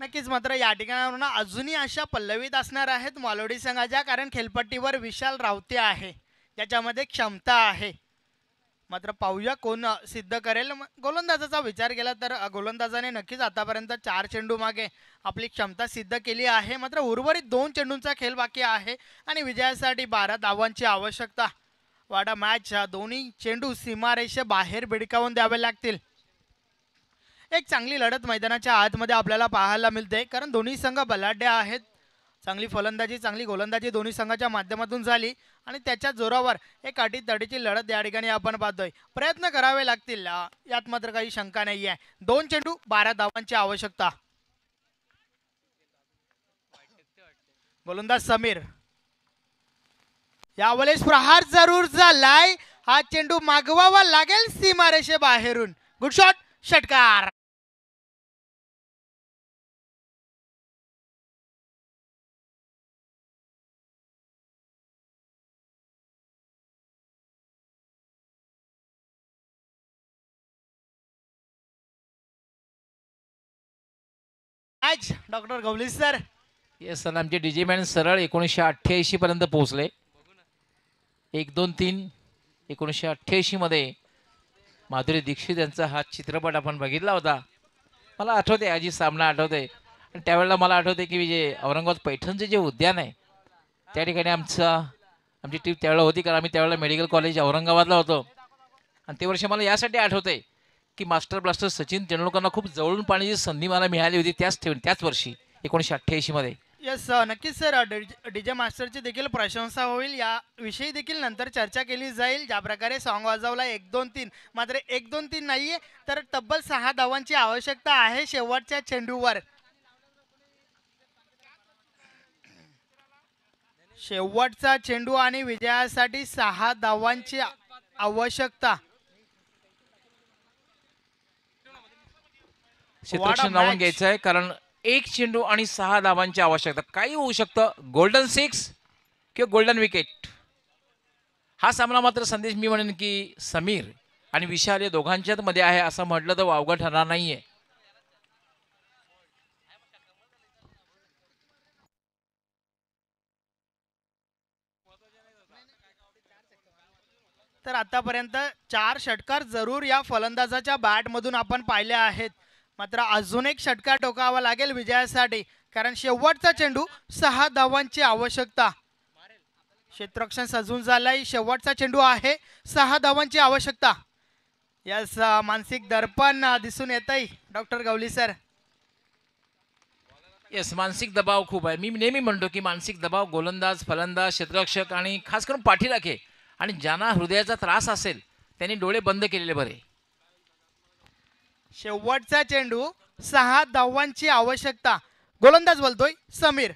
नक्कीच मात्र या ठिकाणावरून अजूनही अशा पल्लवीत असणार आहेत मालोडी संघाच्या कारण खेळपट्टीवर विशाल रावते आहे ज्याच्यामध्ये क्षमता आहे मात्र पाहूया कोण सिद्ध करेल गोलंदाजाचा विचार केला तर गोलंदाजाने नक्कीच आतापर्यंत चार चेंडू मागे आपली क्षमता सिद्ध केली आहे मात्र उर्वरित दोन चेंडूंचा खेळ बाकी आहे आणि विजयासाठी बारा धावांची आवश्यकता वाडा मॅच दोन्ही चेंडू सीमारेषे बाहेर भिडकावून द्यावे लागतील एक चांगली लढत मैदानाच्या आतमध्ये आपल्याला पाहायला मिळते कारण दोन्ही संघ बलाढ्य आहेत चांगली फलंदाजी चांगली गोलंदाजी दोन्ही संघाच्या माध्यमातून झाली आणि त्याच्या जोरावर एक अटी तडीची लढत या ठिकाणी आपण पाहतोय प्रयत्न करावे लागतील यात मात्र काही शंका नाही आहे दोन चेंडू बारा धावांची आवश्यकता गोलंदाज समीर यावेळेस प्रहार जरूर झालाय हा चेंडू मागवावा लागेल सीमारेषे बाहेरून गुड शॉट षटकार doctor Gawali sir yes sir आमचे डीजे मॅन सरळ एकोणीसशे अठ्ठ्याऐंशी पर्यंत पोहोचले एक दोन तीन एकोणीसशे अठ्ठ्याऐंशी मध्ये माधुरी दीक्षित यांचा हा चित्रपट आपण बघितला होता मला आठवते आजी सामना आठवते आणि त्यावेळेला मला आठवते की जे औरंगाबाद पैठणचे जे उद्यान आहे त्या ठिकाणी आमचा आमची टीम त्यावेळेला होती कारण आम्ही त्यावेळेला मेडिकल कॉलेज औरंगाबादला होतो आणि ते वर्षी मला यासाठी आठवते की मास्टर ब्लास्टर सचिन तेंडुलकरना खूप जवळून पाण्याची संधी मला मिळाली होती त्याच ठेवून त्याच वर्षी एकोणीसशे मध्ये येस सर नक्कीच सर डीजे मास्टरची देखील प्रशंसा होईल याविषयी देखील नंतर चर्चा केली जाईल ज्या प्रकारे सॉन्ग वाजवला एक दोन तीन मात्र एक दोन तीन नाही तर तब्बल सहा धावांची आवश्यकता आहे शेवटच्या चेंडूवर शेवटचा चेंडू आणि विजयासाठी सहा धावांची आवश्यकता लावून घ्यायचं आहे कारण एक चेंडू आणि सहा धावांची आवश्यकता काही होऊ शकतं गोल्डन सिक्स किंवा गोल्डन विकेट हा सामना मात्र संदेश मी म्हणेन की समीर आणि विशाल या दोघांच्याच मध्ये आहे असं म्हटलं तर अवघड ठरणार नाहीये तर आतापर्यंत चार षटकार जरूर या फलंदाजाच्या बॅटमधून आपण पाहिले आहेत मात्र अजून एक षटकार टोकावा लागेल विजयासाठी कारण शेवटचा चेंडू सहा धावांची आवश्यकता क्षेत्रक्षण सजून झालाय शेवटचा चेंडू आहे सहा धावांची आवश्यकता यास मानसिक दर्पण दिसून येत आहे डॉक्टर गवली सर येस मानसिक दबाव खूप आहे मी नेहमी म्हणतो की मानसिक दबाव गोलंदाज फलंदाज क्षेत्ररक्षक आणि खास करून पाठीराखे आणि ज्यांना हृदयाचा त्रास असेल त्यांनी डोळे बंद केलेले बरे शेवटचा चेंडू सहा धावांची आवश्यकता गोलंदाज बोलतोय समीर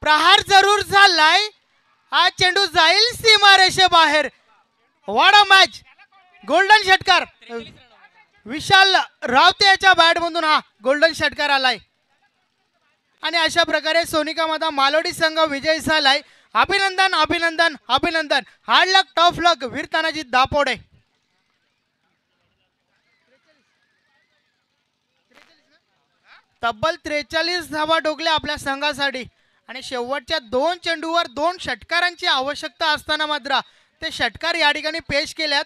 प्रहार जरूर झालाय हा चेंडू जाईल सीमारेषे बाहेर वाडा मॅच गोल्डन षटकार विशाल रावत याच्या बॅटमधून हा गोल्डन षटकार आलाय आणि अशा प्रकारे सोनिका मधा मालोडी संघ विजय झालाय अभिनंदन अभिनंदन अभिनंदन hard luck tough luck Veer Tanaji Dapode तब्बल त्रेचाळीस धावा डोकल्या आपल्या संघासाठी आणि शेवटच्या दोन चेंडूवर दोन षटकारांची आवश्यकता असताना मात्र ते षटकार या ठिकाणी पेश केल्यात